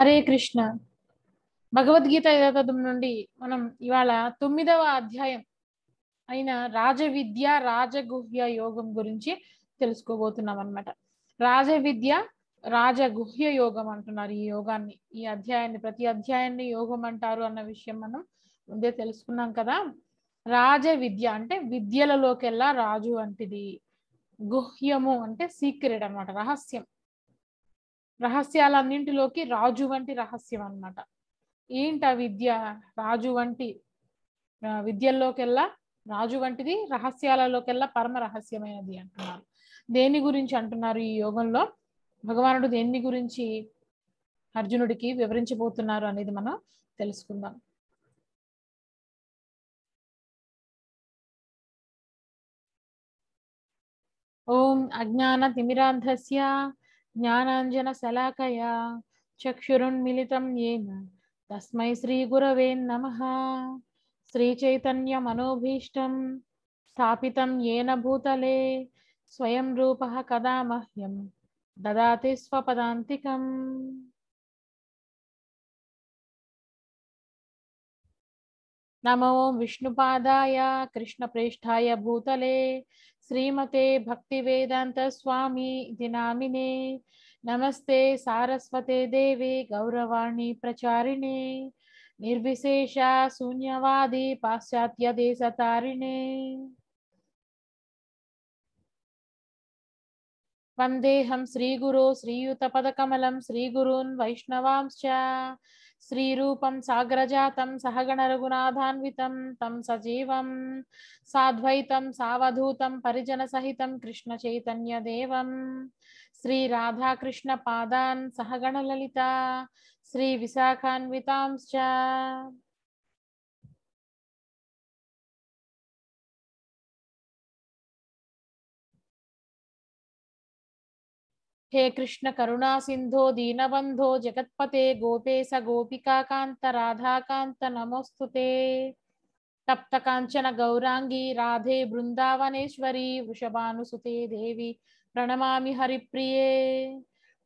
హరే కృష్ణ భగవద్గీత యథాతథం నుండి మనం ఇవాళ తొమ్మిదవ అధ్యాయం అయిన రాజ విద్య రాజగుహ్య యోగం గురించి తెలుసుకోబోతున్నాం అనమాట విద్య రాజగుహ్య యోగం అంటున్నారు ఈ యోగాన్ని ఈ అధ్యాయాన్ని ప్రతి అధ్యాయాన్ని యోగం అంటారు అన్న విషయం మనం ముందే తెలుసుకున్నాం కదా రాజ విద్య అంటే విద్యలలోకెల్లా రాజు వంటిది గుహ్యము అంటే సీక్రెట్ అనమాట రహస్యం రహస్యాలన్నింటిలోకి రాజు వంటి రహస్యం అనమాట ఏంటి విద్య రాజు వంటి విద్యల్లోకెల్లా రాజు వంటిది రహస్యాలలోకెల్లా పరమ రహస్యమైనది అంటున్నారు దేని గురించి అంటున్నారు ఈ యోగంలో భగవానుడు దేని గురించి అర్జునుడికి వివరించబోతున్నారు అనేది మనం తెలుసుకుందాం ఓం అజ్ఞాన తిమిరాంధస్య జ్ఞానాంజన శలాకయా చక్షురున్మిళితం ఏన తస్మై శ్రీగురవే నమ శ్రీచైతన్యమనోభీష్టం స్థాపితం ఏన భూతలే స్వయం రూప కదా మహ్యం దాతి స్వపదాంతికం నమో విష్ణుపాదాయ కృష్ణ ప్రేష్టాయ భూతలే श्रीमते भक्ति वेदांत स्वामी दिनामिने नमस्ते सारस्वते देवी गौरवाणी प्रचारिणे निर्विशेषा शून्यवादी देश पाश्चात्यदेशतारिणे वन्देऽहं श्रीगुरो श्रीयुत श्रीयुतपदकमलं श्रीगुरून् वैष्णवांश्च श्रीरूपं साग्रजातं सहगणरघुनाथान्वितं तं सजीवं साद्वैतं सावधूतं परिजनसहितं कृष्णचैतन्यदेवं श्रीराधाकृष्णपादान् सहगणललिता श्रीविशाखान्वितांश्च हे कृष्ण करुणा सिंधो दीनबंधो जगतपते गोपे स गोपिका कांत राधा कांत नमोस्तुते तप्त कांचन गौरांगी राधे बृंदावनेश्वरी वृषभानुसुते देवी प्रणमा हरिप्रिये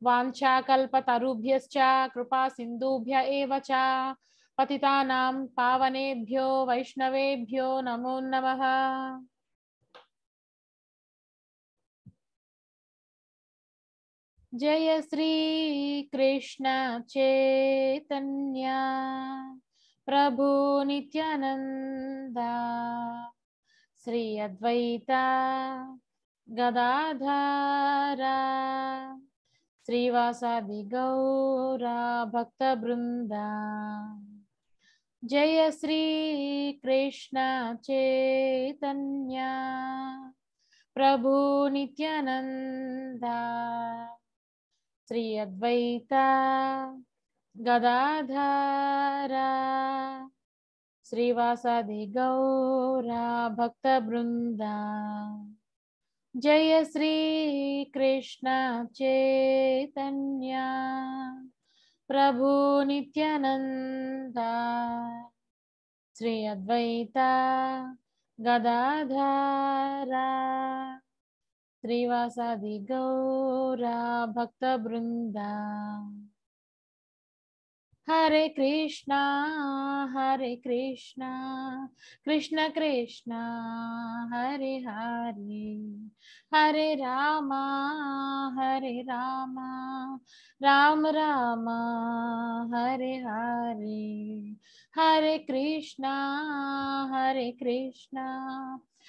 वाञ्छाकल्पतरुभ्यश्च कृपा सिंधुभ्य एव च पतितानां पावनेभ्यो वैष्णवेभ्यो नमो नमः जय श्रीकृष्णचैतन्या प्रभु नित्यानन्दा श्री अद्वैता गदाधारा श्रीवासादिगौरा भक्तवृन्दा जय श्रीकृष्णचैतन्या प्रभु नित्यानन्दा श्री अद्वैता गदाधार श्रीवासादि गौरा भक्तवृन्दा जय श्री कृष्ण चैतन्या प्रभु नित्यानन्दा श्री अद्वैता गदाधारा गौरा भक्त बृंदा हरे कृष्णा हरे कृष्णा कृष्ण कृष्णा हरे हरे हरे रामा हरे रामा राम रामा हरे हरे हरे कृष्णा हरे कृष्णा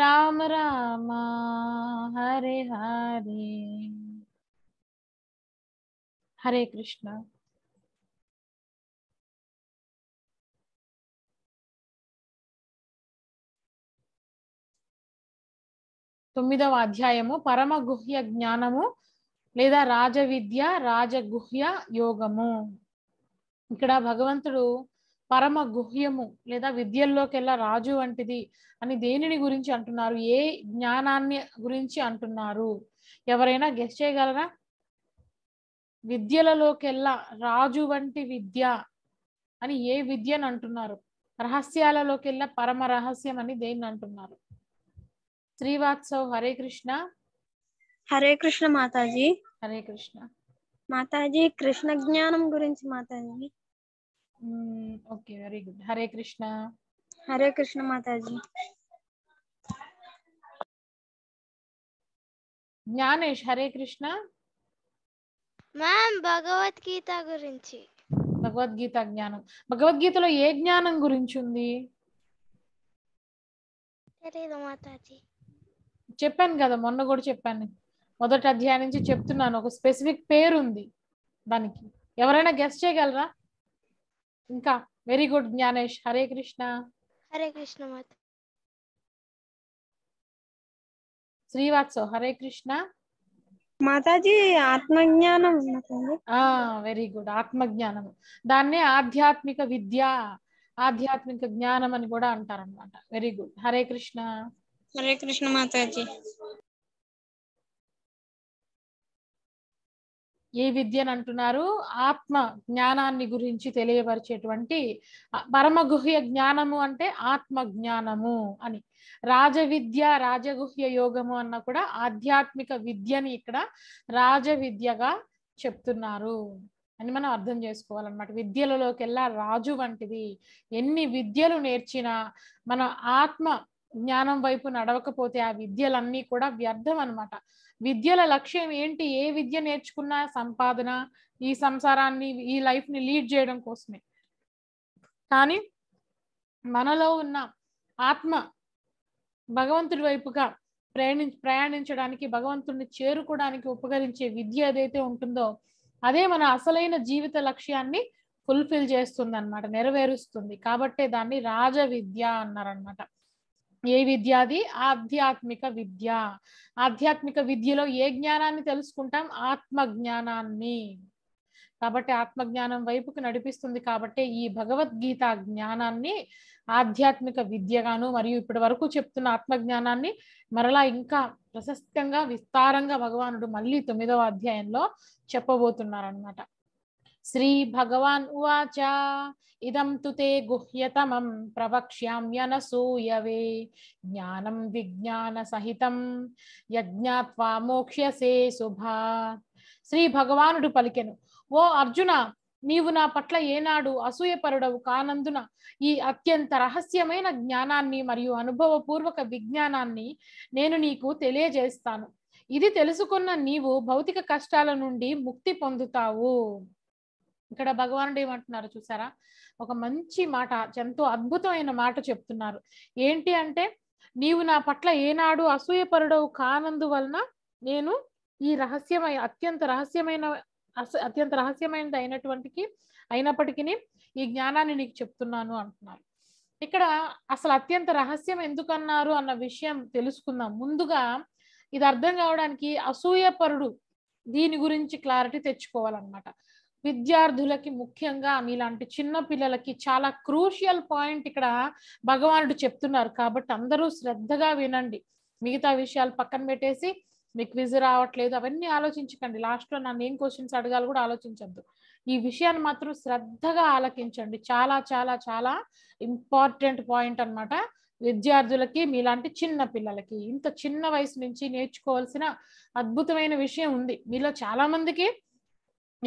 రామ రామ హరే హరే హరే కృష్ణ తొమ్మిదవ అధ్యాయము పరమ గుహ్య జ్ఞానము లేదా రాజవిద్య రాజగుహ్య యోగము ఇక్కడ భగవంతుడు పరమ గుహ్యము లేదా విద్యల్లోకెల్లా రాజు వంటిది అని దేనిని గురించి అంటున్నారు ఏ జ్ఞానాన్ని గురించి అంటున్నారు ఎవరైనా గెస్ట్ చేయగలరా విద్యలలోకెల్లా రాజు వంటి విద్య అని ఏ విద్యను అంటున్నారు వెళ్ళా పరమ రహస్యం అని దేన్ని అంటున్నారు శ్రీవాత్సవ్ హరే కృష్ణ హరే కృష్ణ మాతాజీ హరే కృష్ణ మాతాజీ కృష్ణ జ్ఞానం గురించి మాతాజీ okay very good Hare Krishna Hare Krishna మాతాజీ జ్ఞానేష్ హరే కృష్ణ మ్యామ్ భగవద్గీత గురించి భగవద్గీత జ్ఞానం భగవద్గీతలో ఏ జ్ఞానం గురించి ఉంది తెలీదు మాతాజీ చెప్పాను కదా మొన్న కూడా చెప్పాను మొదటి అధ్యాయం నుంచి చెప్తున్నాను ఒక స్పెసిఫిక్ పేరు ఉంది దానికి ఎవరైనా గెస్ట్ చేయగలరా ఇంకా వెరీ గుడ్ జ్ఞానేష్ హరే కృష్ణ హరే కృష్ణ మాత శ్రీవాత్సవ్ హరే కృష్ణ మాతాజీ ఆత్మజ్ఞానం వెరీ గుడ్ ఆత్మజ్ఞానం దాన్నే ఆధ్యాత్మిక విద్య ఆధ్యాత్మిక జ్ఞానం అని కూడా అంటారనమాట వెరీ గుడ్ హరే కృష్ణ హరే కృష్ణ మాతాజీ ఏ విద్యను అంటున్నారు ఆత్మ జ్ఞానాన్ని గురించి తెలియపరిచేటువంటి పరమగుహ్య జ్ఞానము అంటే ఆత్మ జ్ఞానము అని రాజవిద్య రాజగుహ్య యోగము అన్న కూడా ఆధ్యాత్మిక విద్యని ఇక్కడ రాజవిద్యగా చెప్తున్నారు అని మనం అర్థం చేసుకోవాలన్నమాట విద్యలలోకెల్లా రాజు వంటిది ఎన్ని విద్యలు నేర్చినా మన ఆత్మ జ్ఞానం వైపు నడవకపోతే ఆ విద్యలన్నీ కూడా వ్యర్థం అనమాట విద్యల లక్ష్యం ఏంటి ఏ విద్య నేర్చుకున్నా సంపాదన ఈ సంసారాన్ని ఈ లైఫ్ ని లీడ్ చేయడం కోసమే కానీ మనలో ఉన్న ఆత్మ భగవంతుడి వైపుగా ప్రయాణి ప్రయాణించడానికి భగవంతుడిని చేరుకోవడానికి ఉపకరించే విద్య ఏదైతే ఉంటుందో అదే మన అసలైన జీవిత లక్ష్యాన్ని ఫుల్ఫిల్ చేస్తుంది అనమాట నెరవేరుస్తుంది కాబట్టే దాన్ని రాజ విద్య అన్నారనమాట ఏ విద్య అది ఆధ్యాత్మిక విద్య ఆధ్యాత్మిక విద్యలో ఏ జ్ఞానాన్ని తెలుసుకుంటాం ఆత్మ జ్ఞానాన్ని కాబట్టి ఆత్మజ్ఞానం వైపుకి నడిపిస్తుంది కాబట్టి ఈ భగవద్గీత జ్ఞానాన్ని ఆధ్యాత్మిక విద్యగాను మరియు ఇప్పటి వరకు చెప్తున్న ఆత్మజ్ఞానాన్ని మరలా ఇంకా ప్రశస్తంగా విస్తారంగా భగవానుడు మళ్ళీ తొమ్మిదవ అధ్యాయంలో చెప్పబోతున్నారనమాట శ్రీ భగవాన్ ఉచ ఇదం तु గుహ్యతమం ప్రవక్ష్యామ్యనసూయవే జ్ఞానం విజ్ఞాన సహితం యజ్ఞాత్వా మోక్ష్యసే శుభా శ్రీ భగవానుడు పలికెను ఓ అర్జున నీవు నా పట్ల ఏనాడు అసూయపరుడవు కానందున ఈ అత్యంత రహస్యమైన జ్ఞానాన్ని మరియు అనుభవపూర్వక విజ్ఞానాన్ని నేను నీకు తెలియజేస్తాను ఇది తెలుసుకున్న నీవు భౌతిక కష్టాల నుండి ముక్తి పొందుతావు ఇక్కడ భగవానుడు ఏమంటున్నారు చూసారా ఒక మంచి మాట ఎంతో అద్భుతమైన మాట చెప్తున్నారు ఏంటి అంటే నీవు నా పట్ల ఏనాడు అసూయపరుడవు కానందువలన నేను ఈ రహస్యమైన అత్యంత రహస్యమైన అత్యంత రహస్యమైనది అయినటువంటికి అయినప్పటికీ ఈ జ్ఞానాన్ని నీకు చెప్తున్నాను అంటున్నారు ఇక్కడ అసలు అత్యంత రహస్యం ఎందుకన్నారు అన్న విషయం తెలుసుకుందాం ముందుగా ఇది అర్థం కావడానికి అసూయపరుడు దీని గురించి క్లారిటీ తెచ్చుకోవాలన్నమాట విద్యార్థులకి ముఖ్యంగా మీలాంటి చిన్న పిల్లలకి చాలా క్రూషియల్ పాయింట్ ఇక్కడ భగవానుడు చెప్తున్నారు కాబట్టి అందరూ శ్రద్ధగా వినండి మిగతా విషయాలు పక్కన పెట్టేసి మీకు క్విజ్ రావట్లేదు అవన్నీ ఆలోచించకండి లాస్ట్లో నన్ను ఏం క్వశ్చన్స్ అడగాలి కూడా ఆలోచించద్దు ఈ విషయాన్ని మాత్రం శ్రద్ధగా ఆలకించండి చాలా చాలా చాలా ఇంపార్టెంట్ పాయింట్ అనమాట విద్యార్థులకి మీలాంటి చిన్న పిల్లలకి ఇంత చిన్న వయసు నుంచి నేర్చుకోవాల్సిన అద్భుతమైన విషయం ఉంది మీలో చాలా మందికి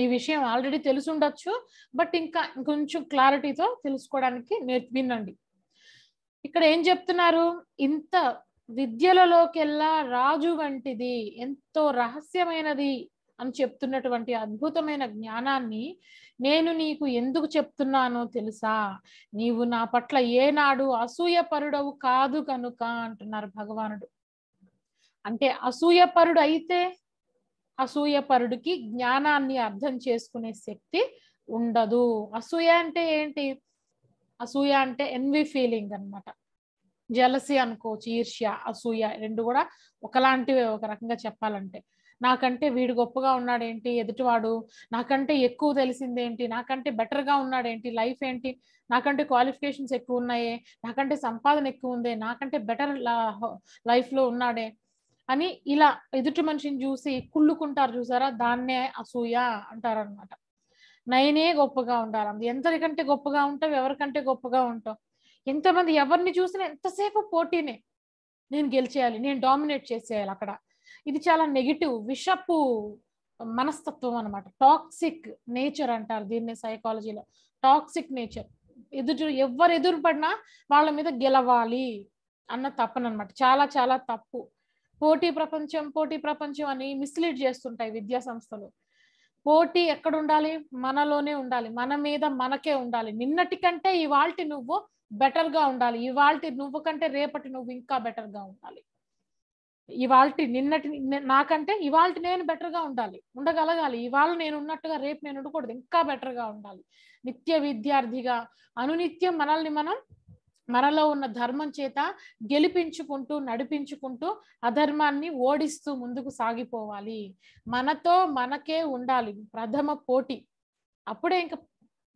ఈ విషయం ఆల్రెడీ తెలిసి ఉండొచ్చు బట్ ఇంకా కొంచెం క్లారిటీతో తెలుసుకోవడానికి నేర్ వినండి ఇక్కడ ఏం చెప్తున్నారు ఇంత విద్యలలోకెల్లా రాజు వంటిది ఎంతో రహస్యమైనది అని చెప్తున్నటువంటి అద్భుతమైన జ్ఞానాన్ని నేను నీకు ఎందుకు చెప్తున్నానో తెలుసా నీవు నా పట్ల ఏనాడు అసూయపరుడవు కాదు కనుక అంటున్నారు భగవానుడు అంటే అసూయపరుడు అయితే అసూయపరుడికి జ్ఞానాన్ని అర్థం చేసుకునే శక్తి ఉండదు అసూయ అంటే ఏంటి అసూయ అంటే ఎన్వి ఫీలింగ్ అనమాట జలసి అనుకోవచ్చు ఈర్ష్య అసూయ రెండు కూడా ఒకలాంటివే ఒక రకంగా చెప్పాలంటే నాకంటే వీడు గొప్పగా ఉన్నాడేంటి ఎదుటివాడు నాకంటే ఎక్కువ తెలిసిందేంటి నాకంటే బెటర్గా ఉన్నాడేంటి లైఫ్ ఏంటి నాకంటే క్వాలిఫికేషన్స్ ఎక్కువ ఉన్నాయే నాకంటే సంపాదన ఎక్కువ ఉందే నాకంటే బెటర్ లైఫ్లో ఉన్నాడే అని ఇలా ఎదుటి మనిషిని చూసి కుళ్ళుకుంటారు చూసారా దాన్నే అసూయ అంటారనమాట నయనే గొప్పగా ఉండాలి కంటే గొప్పగా ఉంటావు ఎవరికంటే గొప్పగా ఉంటాం ఎంతమంది ఎవరిని చూసినా ఎంతసేపు పోటీనే నేను గెలిచేయాలి నేను డామినేట్ చేసేయాలి అక్కడ ఇది చాలా నెగిటివ్ విషపు మనస్తత్వం అనమాట టాక్సిక్ నేచర్ అంటారు దీన్ని సైకాలజీలో టాక్సిక్ నేచర్ ఎదురు ఎవరు ఎదురుపడినా వాళ్ళ మీద గెలవాలి అన్న తప్పనమాట చాలా చాలా తప్పు పోటీ ప్రపంచం పోటీ ప్రపంచం అని మిస్లీడ్ చేస్తుంటాయి విద్యా సంస్థలు పోటీ ఎక్కడ ఉండాలి మనలోనే ఉండాలి మన మీద మనకే ఉండాలి నిన్నటి కంటే ఇవాల్టి నువ్వు బెటర్ గా ఉండాలి ఇవాల్టి నువ్వు కంటే రేపటి నువ్వు ఇంకా బెటర్ గా ఉండాలి ఇవాల్టి నిన్నటి నాకంటే ఇవాల్టి నేను బెటర్ గా ఉండాలి ఉండగలగాలి ఇవాళ నేను ఉన్నట్టుగా రేపు నేను ఉండకూడదు ఇంకా బెటర్ గా ఉండాలి నిత్య విద్యార్థిగా అనునిత్యం మనల్ని మనం మనలో ఉన్న ధర్మం చేత గెలిపించుకుంటూ నడిపించుకుంటూ అధర్మాన్ని ఓడిస్తూ ముందుకు సాగిపోవాలి మనతో మనకే ఉండాలి ప్రథమ పోటీ అప్పుడే ఇంకా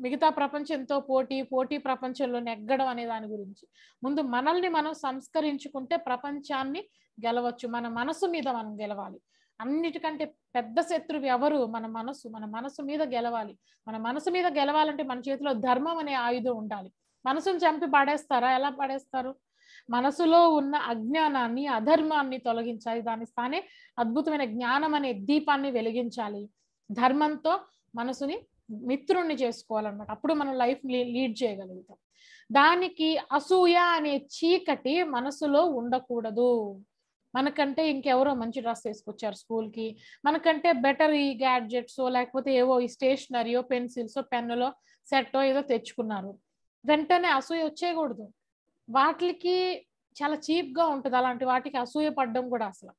మిగతా ప్రపంచంతో పోటీ పోటీ ప్రపంచంలో నెగ్గడం అనే దాని గురించి ముందు మనల్ని మనం సంస్కరించుకుంటే ప్రపంచాన్ని గెలవచ్చు మన మనసు మీద మనం గెలవాలి అన్నిటికంటే పెద్ద శత్రువు ఎవరు మన మనసు మన మనసు మీద గెలవాలి మన మనసు మీద గెలవాలంటే మన చేతిలో ధర్మం అనే ఆయుధం ఉండాలి మనసును చంపి పాడేస్తారా ఎలా పాడేస్తారు మనసులో ఉన్న అజ్ఞానాన్ని అధర్మాన్ని తొలగించాలి దాని స్థానే అద్భుతమైన జ్ఞానం అనే దీపాన్ని వెలిగించాలి ధర్మంతో మనసుని మిత్రుణ్ణి చేసుకోవాలన్నమాట అప్పుడు మనం లైఫ్ లీడ్ చేయగలుగుతాం దానికి అసూయ అనే చీకటి మనసులో ఉండకూడదు మనకంటే ఇంకెవరో మంచి డ్రెస్ వేసుకొచ్చారు స్కూల్కి మనకంటే బెటర్ ఈ గ్యాడ్జెట్స్ లేకపోతే ఏవో ఈ స్టేషనరీయో పెన్సిల్స్ పెన్నులో సెట్టో ఏదో తెచ్చుకున్నారు వెంటనే అసూయ వచ్చేయకూడదు వాటికి చాలా చీప్ గా ఉంటుంది అలాంటి వాటికి అసూయ పడడం కూడా అసలు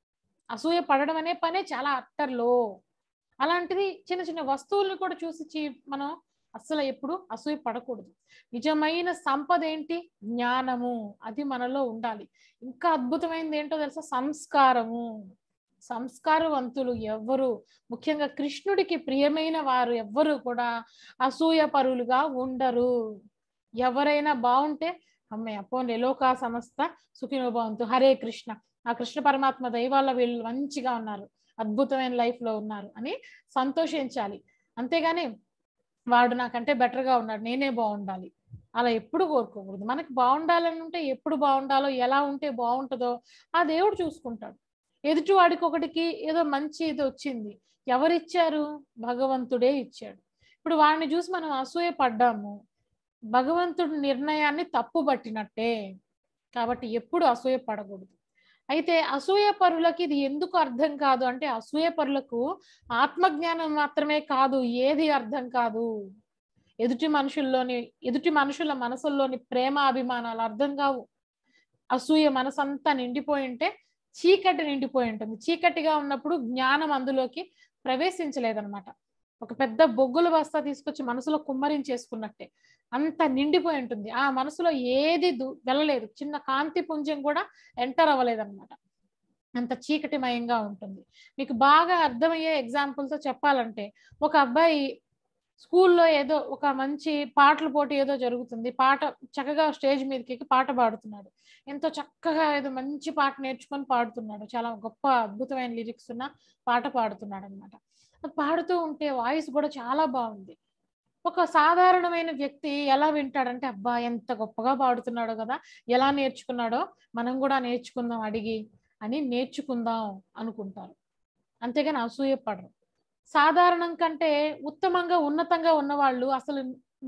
అసూయ పడడం అనే పనే చాలా అట్టర్లో అలాంటిది చిన్న చిన్న వస్తువులను కూడా చూసి మనం అస్సలు ఎప్పుడు అసూయ పడకూడదు నిజమైన సంపద ఏంటి జ్ఞానము అది మనలో ఉండాలి ఇంకా అద్భుతమైనది ఏంటో తెలుసా సంస్కారము సంస్కారవంతులు ఎవ్వరు ముఖ్యంగా కృష్ణుడికి ప్రియమైన వారు ఎవ్వరు కూడా అసూయ పరులుగా ఉండరు ఎవరైనా బాగుంటే అమ్మయ్య అపో లోకా సంస్థ సుఖినోభవంతు హరే కృష్ణ ఆ కృష్ణ పరమాత్మ దైవాల వీళ్ళు మంచిగా ఉన్నారు అద్భుతమైన లైఫ్లో ఉన్నారు అని సంతోషించాలి అంతేగాని వాడు నాకంటే బెటర్గా ఉన్నాడు నేనే బాగుండాలి అలా ఎప్పుడు కోరుకోకూడదు మనకి బాగుండాలని ఉంటే ఎప్పుడు బాగుండాలో ఎలా ఉంటే బాగుంటుందో ఆ దేవుడు చూసుకుంటాడు ఎదుటి వాడికి ఒకటికి ఏదో మంచి ఇది వచ్చింది ఎవరిచ్చారు భగవంతుడే ఇచ్చాడు ఇప్పుడు వాడిని చూసి మనం అసూయ పడ్డాము భగవంతుడి నిర్ణయాన్ని తప్పు పట్టినట్టే కాబట్టి ఎప్పుడు అసూయ పడకూడదు అయితే అసూయ పరులకు ఇది ఎందుకు అర్థం కాదు అంటే అసూయ పరులకు ఆత్మజ్ఞానం మాత్రమే కాదు ఏది అర్థం కాదు ఎదుటి మనుషుల్లోని ఎదుటి మనుషుల మనసుల్లోని ప్రేమ అభిమానాలు అర్థం కావు అసూయ మనసంతా నిండిపోయి ఉంటే చీకటి నిండిపోయి ఉంటుంది చీకటిగా ఉన్నప్పుడు జ్ఞానం అందులోకి ప్రవేశించలేదన్నమాట ఒక పెద్ద బొగ్గుల బస్తా తీసుకొచ్చి మనసులో కుమ్మరించేసుకున్నట్టే అంత నిండిపోయి ఉంటుంది ఆ మనసులో ఏది వెళ్ళలేదు చిన్న కాంతి పుంజం కూడా ఎంటర్ అవ్వలేదు అనమాట అంత చీకటిమయంగా ఉంటుంది మీకు బాగా అర్థమయ్యే ఎగ్జాంపుల్తో చెప్పాలంటే ఒక అబ్బాయి స్కూల్లో ఏదో ఒక మంచి పాటల పోటీ ఏదో జరుగుతుంది పాట చక్కగా స్టేజ్ మీదకి పాట పాడుతున్నాడు ఎంతో చక్కగా ఏదో మంచి పాట నేర్చుకొని పాడుతున్నాడు చాలా గొప్ప అద్భుతమైన లిరిక్స్ ఉన్న పాట పాడుతున్నాడు అనమాట పాడుతూ ఉంటే వాయిస్ కూడా చాలా బాగుంది ఒక సాధారణమైన వ్యక్తి ఎలా వింటాడంటే అబ్బా ఎంత గొప్పగా పాడుతున్నాడో కదా ఎలా నేర్చుకున్నాడో మనం కూడా నేర్చుకుందాం అడిగి అని నేర్చుకుందాం అనుకుంటారు అంతేగాని అసూయపడరు సాధారణం కంటే ఉత్తమంగా ఉన్నతంగా ఉన్నవాళ్ళు అసలు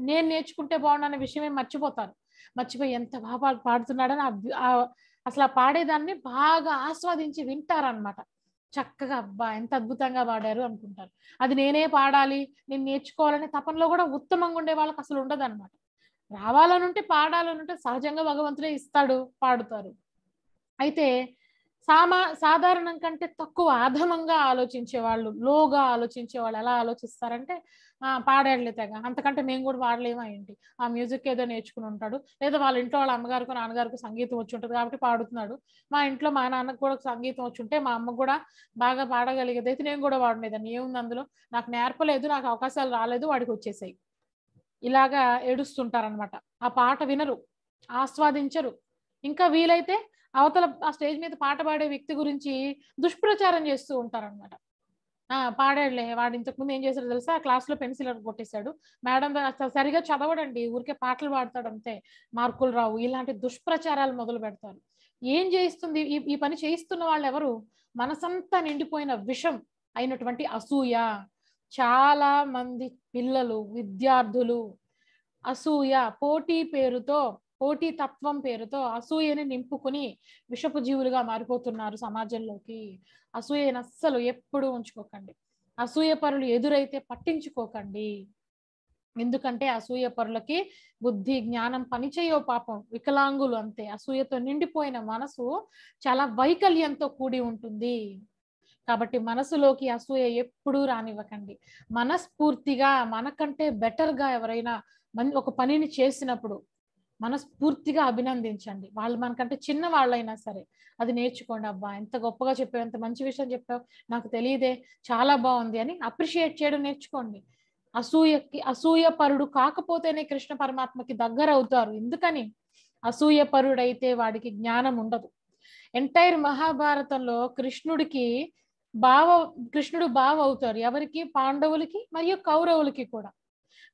నేను నేర్చుకుంటే బాగుండనే విషయమే మర్చిపోతారు మర్చిపోయి ఎంత బాగా పాడుతున్నాడని అసలు ఆ పాడేదాన్ని బాగా ఆస్వాదించి వింటారనమాట చక్కగా అబ్బా ఎంత అద్భుతంగా పాడారు అనుకుంటారు అది నేనే పాడాలి నేను నేర్చుకోవాలనే తపనలో కూడా ఉత్తమంగా ఉండే వాళ్ళకి అసలు ఉండదు అనమాట రావాలనుంటే పాడాలనుంటే సహజంగా భగవంతుడే ఇస్తాడు పాడుతారు అయితే సామా సాధారణం కంటే తక్కువ అధమంగా ఆలోచించే వాళ్ళు లోగా ఆలోచించే వాళ్ళు ఎలా ఆలోచిస్తారంటే పాడాడలే తెగ అంతకంటే మేము కూడా పాడలేమా ఏంటి ఆ మ్యూజిక్ ఏదో నేర్చుకుని ఉంటాడు లేదా వాళ్ళ ఇంట్లో వాళ్ళ అమ్మగారికి నాన్నగారికి సంగీతం వచ్చి ఉంటుంది కాబట్టి పాడుతున్నాడు మా ఇంట్లో మా నాన్నకు కూడా సంగీతం వచ్చి ఉంటే మా అమ్మ కూడా బాగా పాడగలిగేది అయితే నేను కూడా వాడలేదని ఏముంది అందులో నాకు నేర్పలేదు నాకు అవకాశాలు రాలేదు వాడికి వచ్చేసాయి ఇలాగా ఏడుస్తుంటారనమాట ఆ పాట వినరు ఆస్వాదించరు ఇంకా వీలైతే అవతల ఆ స్టేజ్ మీద పాట పాడే వ్యక్తి గురించి దుష్ప్రచారం చేస్తూ ఉంటారనమాట పాడాడులే వాడు ఇంతకుముందు ఏం చేశాడు తెలుసా క్లాస్ లో పెన్సిల్ కొట్టేశాడు మేడం సరిగా చదవడండి ఊరికే పాటలు పాడతాడు అంతే మార్కులు రావు ఇలాంటి దుష్ప్రచారాలు మొదలు పెడతారు ఏం చేయిస్తుంది ఈ ఈ పని చేయిస్తున్న వాళ్ళు ఎవరు మనసంతా నిండిపోయిన విషం అయినటువంటి అసూయ చాలా మంది పిల్లలు విద్యార్థులు అసూయ పోటీ పేరుతో పోటీ తత్వం పేరుతో అసూయని నింపుకుని విషపు జీవులుగా మారిపోతున్నారు సమాజంలోకి అసూయని అస్సలు ఎప్పుడు ఉంచుకోకండి అసూయ పరులు ఎదురైతే పట్టించుకోకండి ఎందుకంటే అసూయ పరులకి బుద్ధి జ్ఞానం పనిచేయో పాపం వికలాంగులు అంతే అసూయతో నిండిపోయిన మనసు చాలా వైకల్యంతో కూడి ఉంటుంది కాబట్టి మనసులోకి అసూయ ఎప్పుడూ రానివ్వకండి మనస్ఫూర్తిగా మనకంటే బెటర్గా ఎవరైనా ఒక పనిని చేసినప్పుడు మనస్ఫూర్తిగా అభినందించండి వాళ్ళు మనకంటే చిన్న వాళ్ళైనా సరే అది నేర్చుకోండి అబ్బా ఎంత గొప్పగా చెప్పావు ఎంత మంచి విషయం చెప్పావు నాకు తెలియదే చాలా బాగుంది అని అప్రిషియేట్ చేయడం నేర్చుకోండి అసూయకి అసూయ పరుడు కాకపోతేనే కృష్ణ పరమాత్మకి దగ్గర అవుతారు ఎందుకని అసూయ పరుడైతే వాడికి జ్ఞానం ఉండదు ఎంటైర్ మహాభారతంలో కృష్ణుడికి భావ కృష్ణుడు బావ అవుతారు ఎవరికి పాండవులకి మరియు కౌరవులకి కూడా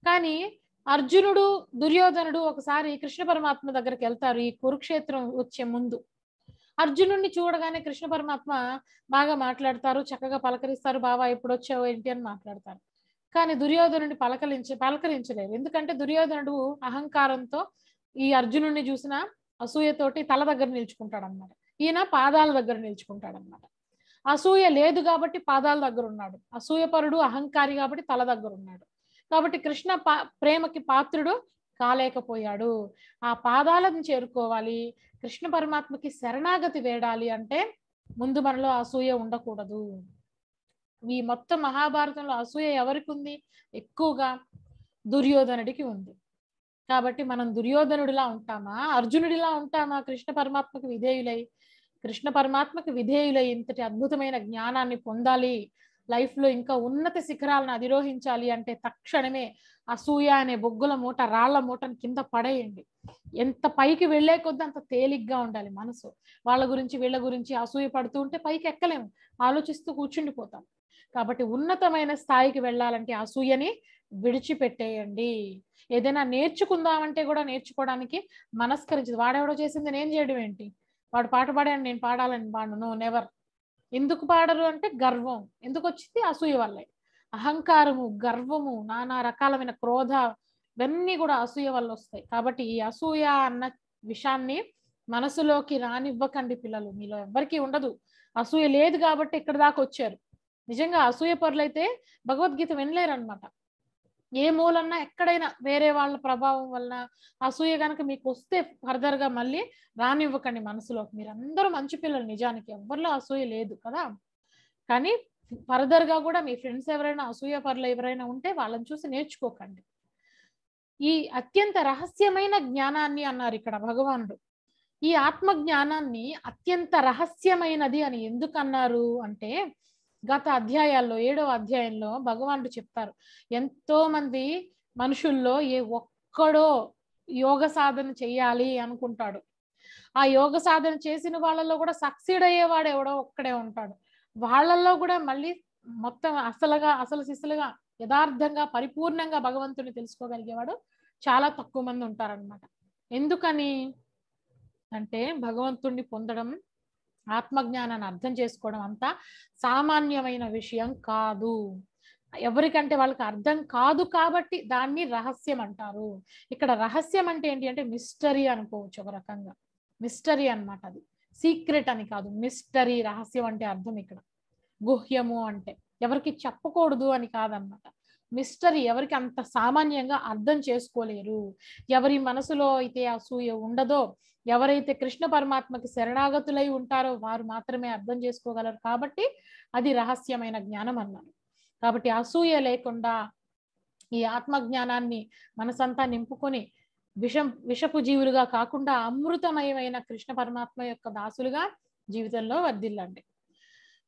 కానీ అర్జునుడు దుర్యోధనుడు ఒకసారి కృష్ణ పరమాత్మ దగ్గరికి వెళ్తారు ఈ కురుక్షేత్రం వచ్చే ముందు అర్జునుడిని చూడగానే కృష్ణ పరమాత్మ బాగా మాట్లాడతారు చక్కగా పలకరిస్తారు బావా ఎప్పుడు వచ్చావు ఏంటి అని మాట్లాడతారు కానీ దుర్యోధనుడిని పలకరించ పలకరించలేరు ఎందుకంటే దుర్యోధనుడు అహంకారంతో ఈ అర్జునుడిని చూసిన అసూయతోటి తల దగ్గర నిల్చుకుంటాడు అనమాట ఈయన పాదాల దగ్గర నిల్చుకుంటాడు అనమాట అసూయ లేదు కాబట్టి పాదాల దగ్గర ఉన్నాడు అసూయపరుడు అహంకారి కాబట్టి తల దగ్గర ఉన్నాడు కాబట్టి కృష్ణ ప్రేమకి పాత్రుడు కాలేకపోయాడు ఆ పాదాలను చేరుకోవాలి కృష్ణ పరమాత్మకి శరణాగతి వేడాలి అంటే ముందు మనలో అసూయ ఉండకూడదు ఈ మొత్తం మహాభారతంలో అసూయ ఎవరికి ఉంది ఎక్కువగా దుర్యోధనుడికి ఉంది కాబట్టి మనం దుర్యోధనుడిలా ఉంటామా అర్జునుడిలా ఉంటామా కృష్ణ పరమాత్మకు విధేయులై కృష్ణ పరమాత్మకు విధేయులై ఇంతటి అద్భుతమైన జ్ఞానాన్ని పొందాలి లైఫ్లో ఇంకా ఉన్నత శిఖరాలను అధిరోహించాలి అంటే తక్షణమే అసూయ అనే బొగ్గుల మూట రాళ్ల మూటను కింద పడేయండి ఎంత పైకి వెళ్లే కొద్ది అంత తేలిగ్గా ఉండాలి మనసు వాళ్ళ గురించి వీళ్ళ గురించి అసూయ పడుతూ ఉంటే పైకి ఎక్కలేము ఆలోచిస్తూ కూర్చుండిపోతాం కాబట్టి ఉన్నతమైన స్థాయికి వెళ్ళాలంటే అసూయని విడిచిపెట్టేయండి ఏదైనా నేర్చుకుందామంటే కూడా నేర్చుకోవడానికి మనస్కరించదు వాడెవడో చేసింది నేను చేయడం ఏంటి వాడు పాట పాడాను నేను పాడాలని వాడు నెవర్ ఎందుకు పాడరు అంటే గర్వం ఎందుకు వచ్చింది అసూయ వల్లే అహంకారము గర్వము నానా రకాలమైన క్రోధ ఇవన్నీ కూడా అసూయ వల్ల వస్తాయి కాబట్టి ఈ అసూయ అన్న విషయాన్ని మనసులోకి రానివ్వకండి పిల్లలు మీలో ఎవ్వరికీ ఉండదు అసూయ లేదు కాబట్టి ఇక్కడ దాకా వచ్చారు నిజంగా అసూయ పరులైతే భగవద్గీత వినలేరు అనమాట ఏ మూలన్నా ఎక్కడైనా వేరే వాళ్ళ ప్రభావం వలన అసూయ కనుక మీకు వస్తే ఫర్దర్ గా మళ్ళీ రానివ్వకండి మనసులోకి మీరందరూ మంచి పిల్లలు నిజానికి ఎవరిలో అసూయ లేదు కదా కానీ ఫర్దర్ గా కూడా మీ ఫ్రెండ్స్ ఎవరైనా అసూయ పరులు ఎవరైనా ఉంటే వాళ్ళని చూసి నేర్చుకోకండి ఈ అత్యంత రహస్యమైన జ్ఞానాన్ని అన్నారు ఇక్కడ భగవానుడు ఈ ఆత్మ జ్ఞానాన్ని అత్యంత రహస్యమైనది అని ఎందుకు అన్నారు అంటే గత అధ్యాయాల్లో ఏడవ అధ్యాయంలో భగవానుడు చెప్తారు ఎంతో మంది మనుషుల్లో ఏ ఒక్కడో యోగ సాధన చేయాలి అనుకుంటాడు ఆ యోగ సాధన చేసిన వాళ్ళలో కూడా సక్సీడ్ అయ్యేవాడు ఎవడో ఒక్కడే ఉంటాడు వాళ్ళల్లో కూడా మళ్ళీ మొత్తం అసలుగా అసలు సిసలుగా యథార్థంగా పరిపూర్ణంగా భగవంతుని తెలుసుకోగలిగేవాడు చాలా తక్కువ మంది ఉంటారనమాట ఎందుకని అంటే భగవంతుణ్ణి పొందడం ఆత్మజ్ఞానాన్ని అర్థం చేసుకోవడం అంత సామాన్యమైన విషయం కాదు ఎవరికంటే వాళ్ళకి అర్థం కాదు కాబట్టి దాన్ని రహస్యం అంటారు ఇక్కడ రహస్యం అంటే ఏంటి అంటే మిస్టరీ అనుకోవచ్చు ఒక రకంగా మిస్టరీ అనమాట అది సీక్రెట్ అని కాదు మిస్టరీ రహస్యం అంటే అర్థం ఇక్కడ గుహ్యము అంటే ఎవరికి చెప్పకూడదు అని కాదనమాట మిస్టరీ ఎవరికి అంత సామాన్యంగా అర్థం చేసుకోలేరు ఎవరి మనసులో అయితే అసూయ ఉండదో ఎవరైతే కృష్ణ పరమాత్మకి శరణాగతులై ఉంటారో వారు మాత్రమే అర్థం చేసుకోగలరు కాబట్టి అది రహస్యమైన జ్ఞానం అన్నారు కాబట్టి అసూయ లేకుండా ఈ ఆత్మజ్ఞానాన్ని మనసంతా నింపుకొని విషం విషపు జీవులుగా కాకుండా అమృతమయమైన కృష్ణ పరమాత్మ యొక్క దాసులుగా జీవితంలో వర్దిల్లండి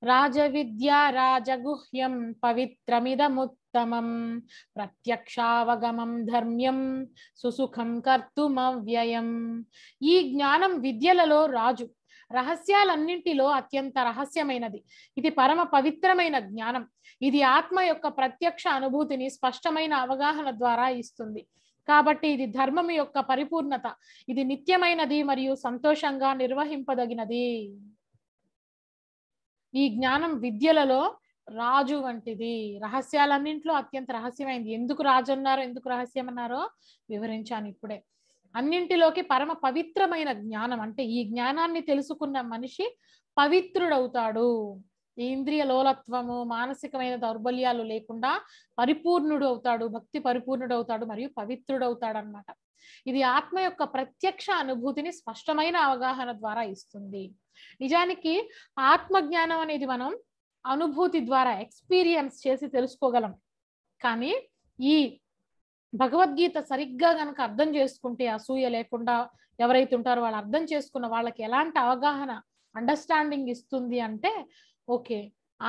రాజవిద్యా రాజగుహ్యం పవిత్రమిదముత్తమం ప్రత్యక్షావగమం ధర్మ్యం సుసుఖం కర్తుమవ్యయం ఈ జ్ఞానం విద్యలలో రాజు రహస్యాలన్నింటిలో అత్యంత రహస్యమైనది ఇది పరమ పవిత్రమైన జ్ఞానం ఇది ఆత్మ యొక్క ప్రత్యక్ష అనుభూతిని స్పష్టమైన అవగాహన ద్వారా ఇస్తుంది కాబట్టి ఇది ధర్మం యొక్క పరిపూర్ణత ఇది నిత్యమైనది మరియు సంతోషంగా నిర్వహింపదగినది ఈ జ్ఞానం విద్యలలో రాజు వంటిది రహస్యాలన్నింటిలో అత్యంత రహస్యమైంది ఎందుకు రాజు అన్నారో ఎందుకు రహస్యం అన్నారో వివరించాను ఇప్పుడే అన్నింటిలోకి పరమ పవిత్రమైన జ్ఞానం అంటే ఈ జ్ఞానాన్ని తెలుసుకున్న మనిషి పవిత్రుడవుతాడు ఇంద్రియ లోలత్వము మానసికమైన దౌర్బల్యాలు లేకుండా పరిపూర్ణుడు అవుతాడు భక్తి పరిపూర్ణుడు అవుతాడు మరియు పవిత్రుడు అనమాట ఇది ఆత్మ యొక్క ప్రత్యక్ష అనుభూతిని స్పష్టమైన అవగాహన ద్వారా ఇస్తుంది నిజానికి ఆత్మజ్ఞానం అనేది మనం అనుభూతి ద్వారా ఎక్స్పీరియన్స్ చేసి తెలుసుకోగలం కానీ ఈ భగవద్గీత సరిగ్గా కనుక అర్థం చేసుకుంటే అసూయ లేకుండా ఎవరైతే ఉంటారో వాళ్ళు అర్థం చేసుకున్న వాళ్ళకి ఎలాంటి అవగాహన అండర్స్టాండింగ్ ఇస్తుంది అంటే ఓకే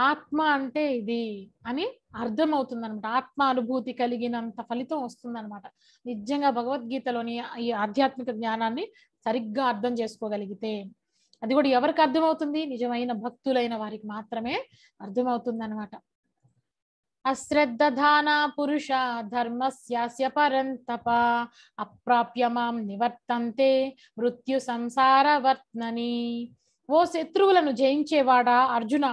ఆత్మ అంటే ఇది అని అర్థమవుతుంది అనమాట ఆత్మ అనుభూతి కలిగినంత ఫలితం వస్తుందన్నమాట నిజంగా భగవద్గీతలోని ఈ ఆధ్యాత్మిక జ్ఞానాన్ని సరిగ్గా అర్థం చేసుకోగలిగితే అది కూడా ఎవరికి అర్థమవుతుంది నిజమైన భక్తులైన వారికి మాత్రమే అర్థమవుతుంది అనమాట అశ్రద్ధధానా పురుష ధర్మస్యాస్య పరంతప అప్రాప్య మాం నివర్తంతే మృత్యు సంసార వర్త్నని ఓ శత్రువులను జయించేవాడా అర్జున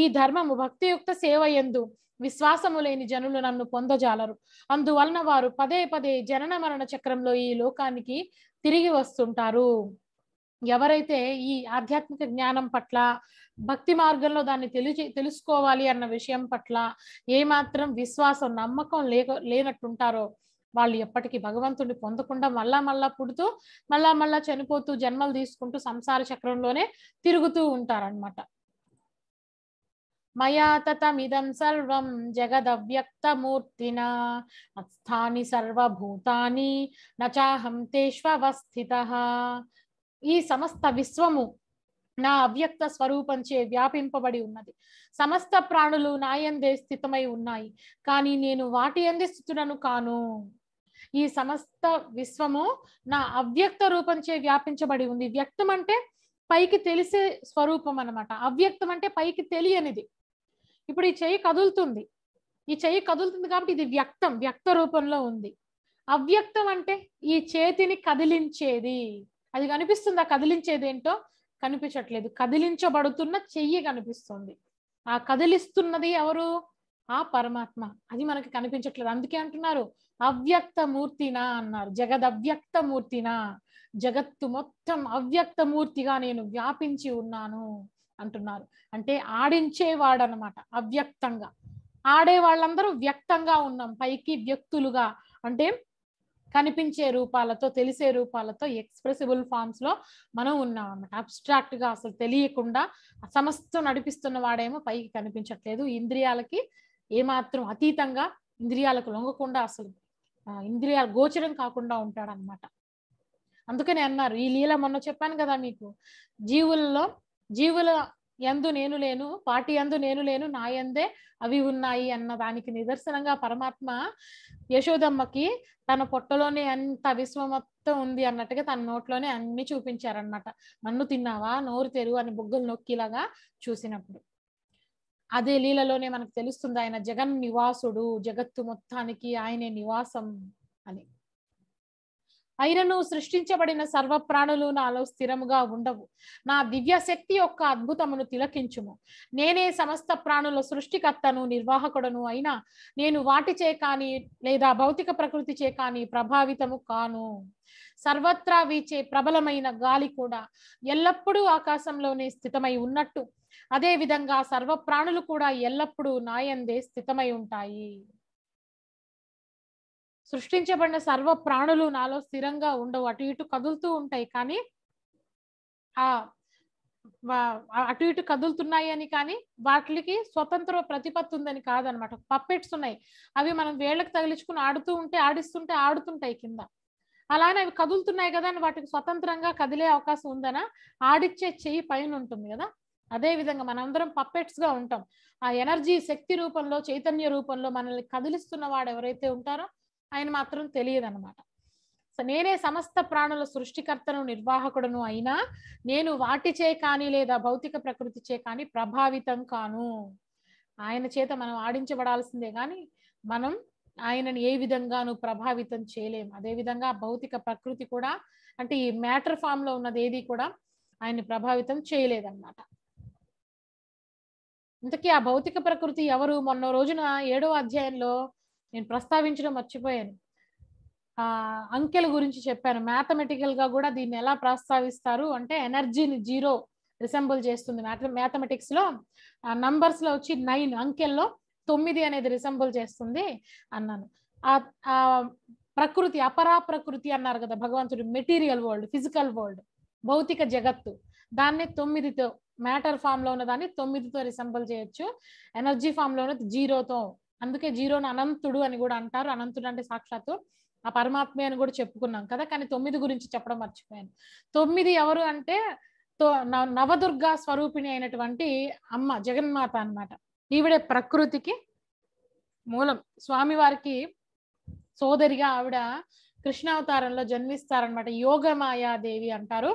ఈ ధర్మము భక్తియుక్త సేవ ఎందు విశ్వాసము లేని జనులు నన్ను పొందజాలరు అందువలన వారు పదే పదే జనన మరణ చక్రంలో ఈ లోకానికి తిరిగి వస్తుంటారు ఎవరైతే ఈ ఆధ్యాత్మిక జ్ఞానం పట్ల భక్తి మార్గంలో దాన్ని తెలిసి తెలుసుకోవాలి అన్న విషయం పట్ల ఏమాత్రం విశ్వాసం నమ్మకం లేక లేనట్టుంటారో వాళ్ళు ఎప్పటికీ భగవంతుడిని పొందకుండా మళ్ళా మళ్ళా పుడుతూ మళ్ళా మళ్ళా చనిపోతూ జన్మలు తీసుకుంటూ సంసార చక్రంలోనే తిరుగుతూ ఉంటారనమాట మయాతమిదం తతమిదం సర్వం జగదవ్యక్తమూర్తిన అస్థాని సర్వభూతాని నచాహం తేష్వస్థిత ఈ సమస్త విశ్వము నా అవ్యక్త స్వరూపంచే వ్యాపింపబడి ఉన్నది సమస్త ప్రాణులు నాయందే స్థితమై ఉన్నాయి కానీ నేను వాటి అందిస్తున్నాను కాను ఈ సమస్త విశ్వము నా అవ్యక్త రూపంచే వ్యాపించబడి ఉంది వ్యక్తం అంటే పైకి తెలిసే స్వరూపం అనమాట అవ్యక్తం అంటే పైకి తెలియనిది ఇప్పుడు ఈ చెయ్యి కదులుతుంది ఈ చెయ్యి కదులుతుంది కాబట్టి ఇది వ్యక్తం వ్యక్త రూపంలో ఉంది అవ్యక్తం అంటే ఈ చేతిని కదిలించేది అది కనిపిస్తుంది ఆ కదిలించేది ఏంటో కనిపించట్లేదు కదిలించబడుతున్న చెయ్యి కనిపిస్తుంది ఆ కదిలిస్తున్నది ఎవరు ఆ పరమాత్మ అది మనకి కనిపించట్లేదు అందుకే అంటున్నారు అవ్యక్త మూర్తినా అన్నారు జగదవ్యక్త మూర్తినా జగత్తు మొత్తం అవ్యక్త మూర్తిగా నేను వ్యాపించి ఉన్నాను అంటున్నారు అంటే ఆడించేవాడనమాట అవ్యక్తంగా ఆడే వాళ్ళందరూ వ్యక్తంగా ఉన్నాం పైకి వ్యక్తులుగా అంటే కనిపించే రూపాలతో తెలిసే రూపాలతో ఎక్స్ప్రెసిబుల్ ఫామ్స్ లో మనం ఉన్నాం అనమాట అబ్స్ట్రాక్ట్ గా అసలు తెలియకుండా సమస్తం నడిపిస్తున్న వాడేమో పైకి కనిపించట్లేదు ఇంద్రియాలకి ఏమాత్రం అతీతంగా ఇంద్రియాలకు లొంగకుండా అసలు ఇంద్రియాలు గోచరం కాకుండా ఉంటాడనమాట అందుకనే అన్నారు ఈ లీల మొన్న చెప్పాను కదా మీకు జీవుల్లో జీవుల ఎందు నేను లేను పాటి ఎందు నేను లేను నా ఎందే అవి ఉన్నాయి అన్న దానికి నిదర్శనంగా పరమాత్మ యశోదమ్మకి తన పొట్టలోనే అంత మొత్తం ఉంది అన్నట్టుగా తన నోట్లోనే అన్ని చూపించారనమాట మన్ను తిన్నావా నోరు తెరువు అని బుగ్గలు నొక్కిలాగా చూసినప్పుడు అదే లీలలోనే మనకు తెలుస్తుంది ఆయన జగన్ నివాసుడు జగత్తు మొత్తానికి ఆయనే నివాసం అని ఆయనను సృష్టించబడిన సర్వ ప్రాణులు నాలో స్థిరముగా ఉండవు నా దివ్య శక్తి యొక్క అద్భుతమును తిలకించుము నేనే సమస్త ప్రాణుల సృష్టికర్తను నిర్వాహకుడను అయినా నేను వాటిచే కానీ లేదా భౌతిక ప్రకృతిచే కానీ ప్రభావితము కాను సర్వత్రా వీచే ప్రబలమైన గాలి కూడా ఎల్లప్పుడూ ఆకాశంలోనే స్థితమై ఉన్నట్టు అదే విధంగా సర్వ ప్రాణులు కూడా ఎల్లప్పుడూ నాయందే స్థితమై ఉంటాయి సృష్టించబడిన సర్వ ప్రాణులు నాలో స్థిరంగా ఉండవు అటు ఇటు కదులుతూ ఉంటాయి కానీ ఆ అటు ఇటు కదులుతున్నాయి అని కానీ వాటికి స్వతంత్ర ప్రతిపత్తి ఉందని కాదనమాట పప్పెట్స్ ఉన్నాయి అవి మనం వేళ్ళకి తగిలించుకుని ఆడుతూ ఉంటే ఆడిస్తుంటే ఆడుతుంటాయి కింద అలానే అవి కదులుతున్నాయి కదా అని వాటికి స్వతంత్రంగా కదిలే అవకాశం ఉందనా ఆడిచ్చే చెయ్యి పైన ఉంటుంది కదా అదేవిధంగా మనందరం గా ఉంటాం ఆ ఎనర్జీ శక్తి రూపంలో చైతన్య రూపంలో మనల్ని కదిలిస్తున్న వాడు ఎవరైతే ఉంటారో ఆయన మాత్రం తెలియదు అనమాట నేనే సమస్త ప్రాణుల సృష్టికర్తను నిర్వాహకుడను అయినా నేను వాటిచే కానీ లేదా భౌతిక ప్రకృతిచే కానీ ప్రభావితం కాను ఆయన చేత మనం ఆడించబడాల్సిందే కానీ మనం ఆయనను ఏ విధంగానూ ప్రభావితం చేయలేము అదేవిధంగా భౌతిక ప్రకృతి కూడా అంటే ఈ మ్యాటర్ ఫామ్ లో ఉన్నది ఏది కూడా ఆయన్ని ప్రభావితం చేయలేదన్నమాట ఇంతకీ ఆ భౌతిక ప్రకృతి ఎవరు మొన్న రోజున ఏడో అధ్యాయంలో నేను ప్రస్తావించడం మర్చిపోయాను ఆ అంకెల గురించి చెప్పాను మ్యాథమెటికల్ గా కూడా దీన్ని ఎలా ప్రస్తావిస్తారు అంటే ఎనర్జీని జీరో రిసెంబుల్ చేస్తుంది మ్యాథ మ్యాథమెటిక్స్ లో ఆ నంబర్స్ లో వచ్చి నైన్ అంకెల్లో తొమ్మిది అనేది రిసెంబుల్ చేస్తుంది అన్నాను ఆ ప్రకృతి అపరా ప్రకృతి అన్నారు కదా భగవంతుడు మెటీరియల్ వరల్డ్ ఫిజికల్ వరల్డ్ భౌతిక జగత్తు దాన్నే తొమ్మిదితో మ్యాటర్ ఫామ్ లో ఉన్నదాన్ని తొమ్మిదితో రిసెంబుల్ చేయొచ్చు ఎనర్జీ ఫామ్ లో ఉన్నది జీరోతో అందుకే జీరోను అనంతుడు అని కూడా అంటారు అనంతుడు అంటే సాక్షాత్తు ఆ పరమాత్మే అని కూడా చెప్పుకున్నాం కదా కానీ తొమ్మిది గురించి చెప్పడం మర్చిపోయాను తొమ్మిది ఎవరు అంటే నవదుర్గా స్వరూపిణి అయినటువంటి అమ్మ జగన్మాత అనమాట ఈవిడే ప్రకృతికి మూలం స్వామివారికి సోదరిగా ఆవిడ కృష్ణావతారంలో జన్మిస్తారనమాట యోగమాయాదేవి అంటారు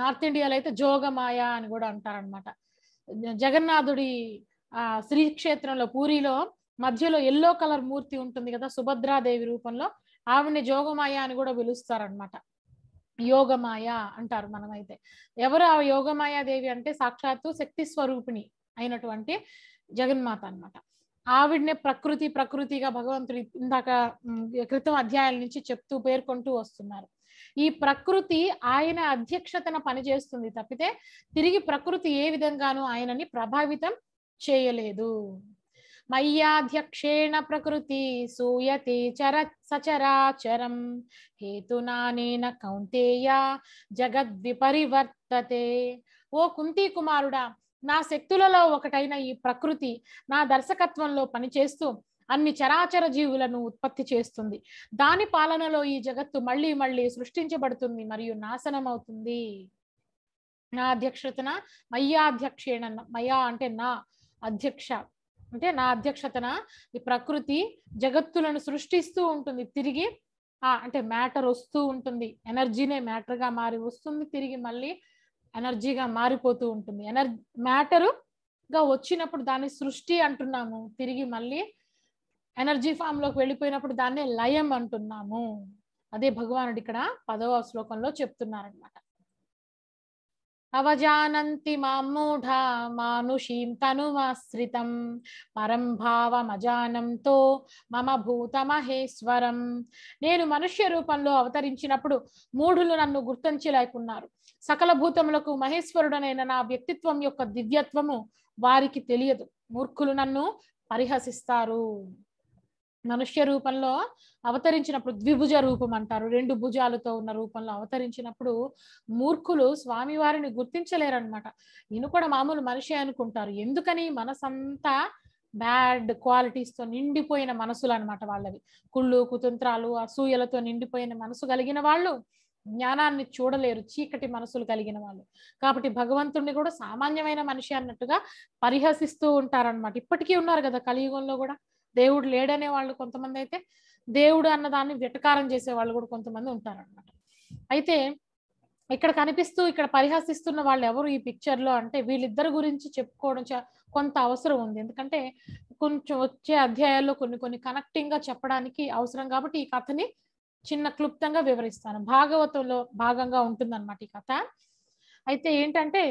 నార్త్ ఇండియాలో అయితే జోగమాయ అని కూడా అంటారనమాట జగన్నాథుడి ఆ శ్రీక్షేత్రంలో పూరిలో మధ్యలో ఎల్లో కలర్ మూర్తి ఉంటుంది కదా సుభద్రాదేవి రూపంలో ఆవిడ్ని జోగమాయ అని కూడా పిలుస్తారనమాట యోగమాయ అంటారు మనమైతే ఎవరు ఆ యోగమాయాదేవి అంటే సాక్షాత్తు శక్తి స్వరూపిణి అయినటువంటి జగన్మాత అనమాట ఆవిడనే ప్రకృతి ప్రకృతిగా భగవంతుడు ఇందాక క్రితం అధ్యాయాల నుంచి చెప్తూ పేర్కొంటూ వస్తున్నారు ఈ ప్రకృతి ఆయన అధ్యక్షతన పనిచేస్తుంది తప్పితే తిరిగి ప్రకృతి ఏ విధంగానూ ఆయనని ప్రభావితం చేయలేదు మయ్యాధ్యక్షేణ ప్రకృతి సూయతి చర సచరాచరం హేతునానేన కౌంతేయ జగద్విపరివర్తతే ఓ కుంతీ కుమారుడా నా శక్తులలో ఒకటైన ఈ ప్రకృతి నా దర్శకత్వంలో పనిచేస్తూ అన్ని చరాచర జీవులను ఉత్పత్తి చేస్తుంది దాని పాలనలో ఈ జగత్తు మళ్ళీ మళ్ళీ సృష్టించబడుతుంది మరియు నాశనం అవుతుంది నా అధ్యక్షతన మయ్యాధ్యక్షేణ మయా అంటే నా అధ్యక్ష అంటే నా అధ్యక్షతన ఈ ప్రకృతి జగత్తులను సృష్టిస్తూ ఉంటుంది తిరిగి అంటే మ్యాటర్ వస్తూ ఉంటుంది ఎనర్జీనే మ్యాటర్గా మారి వస్తుంది తిరిగి మళ్ళీ ఎనర్జీగా మారిపోతూ ఉంటుంది ఎనర్జీ మ్యాటరుగా వచ్చినప్పుడు దాన్ని సృష్టి అంటున్నాము తిరిగి మళ్ళీ ఎనర్జీ ఫామ్ లోకి వెళ్ళిపోయినప్పుడు దాన్నే లయం అంటున్నాము అదే భగవానుడు ఇక్కడ పదవ శ్లోకంలో చెప్తున్నారనమాట అవజానంతి మామూఢ మానుషీం తనుమాశ్రితం పరం భావమజానంతో మమ భూతమహేశ్వరం నేను మనుష్య రూపంలో అవతరించినప్పుడు మూఢులు నన్ను గుర్తించలేకున్నారు సకల భూతములకు మహేశ్వరుడనైన నా వ్యక్తిత్వం యొక్క దివ్యత్వము వారికి తెలియదు మూర్ఖులు నన్ను పరిహసిస్తారు మనుష్య రూపంలో అవతరించినప్పుడు ద్విభుజ రూపం అంటారు రెండు భుజాలతో ఉన్న రూపంలో అవతరించినప్పుడు మూర్ఖులు స్వామివారిని గుర్తించలేరనమాట ఈయన కూడా మామూలు మనిషి అనుకుంటారు ఎందుకని మనసంతా బ్యాడ్ క్వాలిటీస్తో నిండిపోయిన మనసులు అనమాట వాళ్ళవి కుళ్ళు కుతంత్రాలు అసూయలతో నిండిపోయిన మనసు కలిగిన వాళ్ళు జ్ఞానాన్ని చూడలేరు చీకటి మనసులు కలిగిన వాళ్ళు కాబట్టి భగవంతుడిని కూడా సామాన్యమైన మనిషి అన్నట్టుగా పరిహసిస్తూ ఉంటారనమాట ఇప్పటికీ ఉన్నారు కదా కలియుగంలో కూడా దేవుడు లేడనే వాళ్ళు కొంతమంది అయితే దేవుడు అన్నదాన్ని వెటకారం చేసే వాళ్ళు కూడా కొంతమంది ఉంటారన్నమాట అయితే ఇక్కడ కనిపిస్తూ ఇక్కడ పరిహాసిస్తున్న వాళ్ళు ఎవరు ఈ పిక్చర్ లో అంటే వీళ్ళిద్దరి గురించి చెప్పుకోవడం కొంత అవసరం ఉంది ఎందుకంటే కొంచెం వచ్చే అధ్యాయాల్లో కొన్ని కొన్ని కనెక్టింగ్ గా చెప్పడానికి అవసరం కాబట్టి ఈ కథని చిన్న క్లుప్తంగా వివరిస్తాను భాగవతంలో భాగంగా ఉంటుందన్నమాట ఈ కథ అయితే ఏంటంటే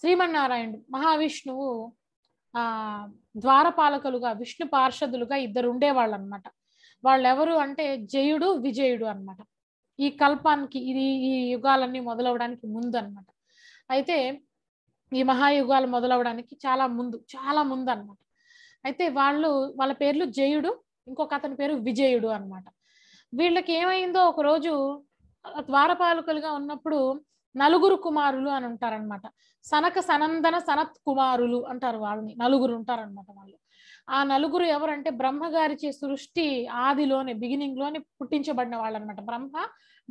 శ్రీమన్నారాయణుడు మహావిష్ణువు ఆ ద్వారపాలకులుగా విష్ణు పార్షదులుగా ఇద్దరు ఉండేవాళ్ళు అనమాట వాళ్ళెవరు అంటే జయుడు విజయుడు అనమాట ఈ కల్పానికి ఇది ఈ యుగాలన్నీ మొదలవడానికి ముందు అనమాట అయితే ఈ మహాయుగాలు మొదలవడానికి చాలా ముందు చాలా ముందు అనమాట అయితే వాళ్ళు వాళ్ళ పేర్లు జయుడు ఇంకొక అతని పేరు విజయుడు అనమాట వీళ్ళకి ఏమైందో ఒక రోజు ద్వారపాలకులుగా ఉన్నప్పుడు నలుగురు కుమారులు అని ఉంటారనమాట సనక సనందన సనత్ కుమారులు అంటారు వాళ్ళని నలుగురు ఉంటారనమాట వాళ్ళు ఆ నలుగురు ఎవరంటే బ్రహ్మగారిచే సృష్టి ఆదిలోనే బిగినింగ్ లోనే పుట్టించబడిన వాళ్ళు అనమాట బ్రహ్మ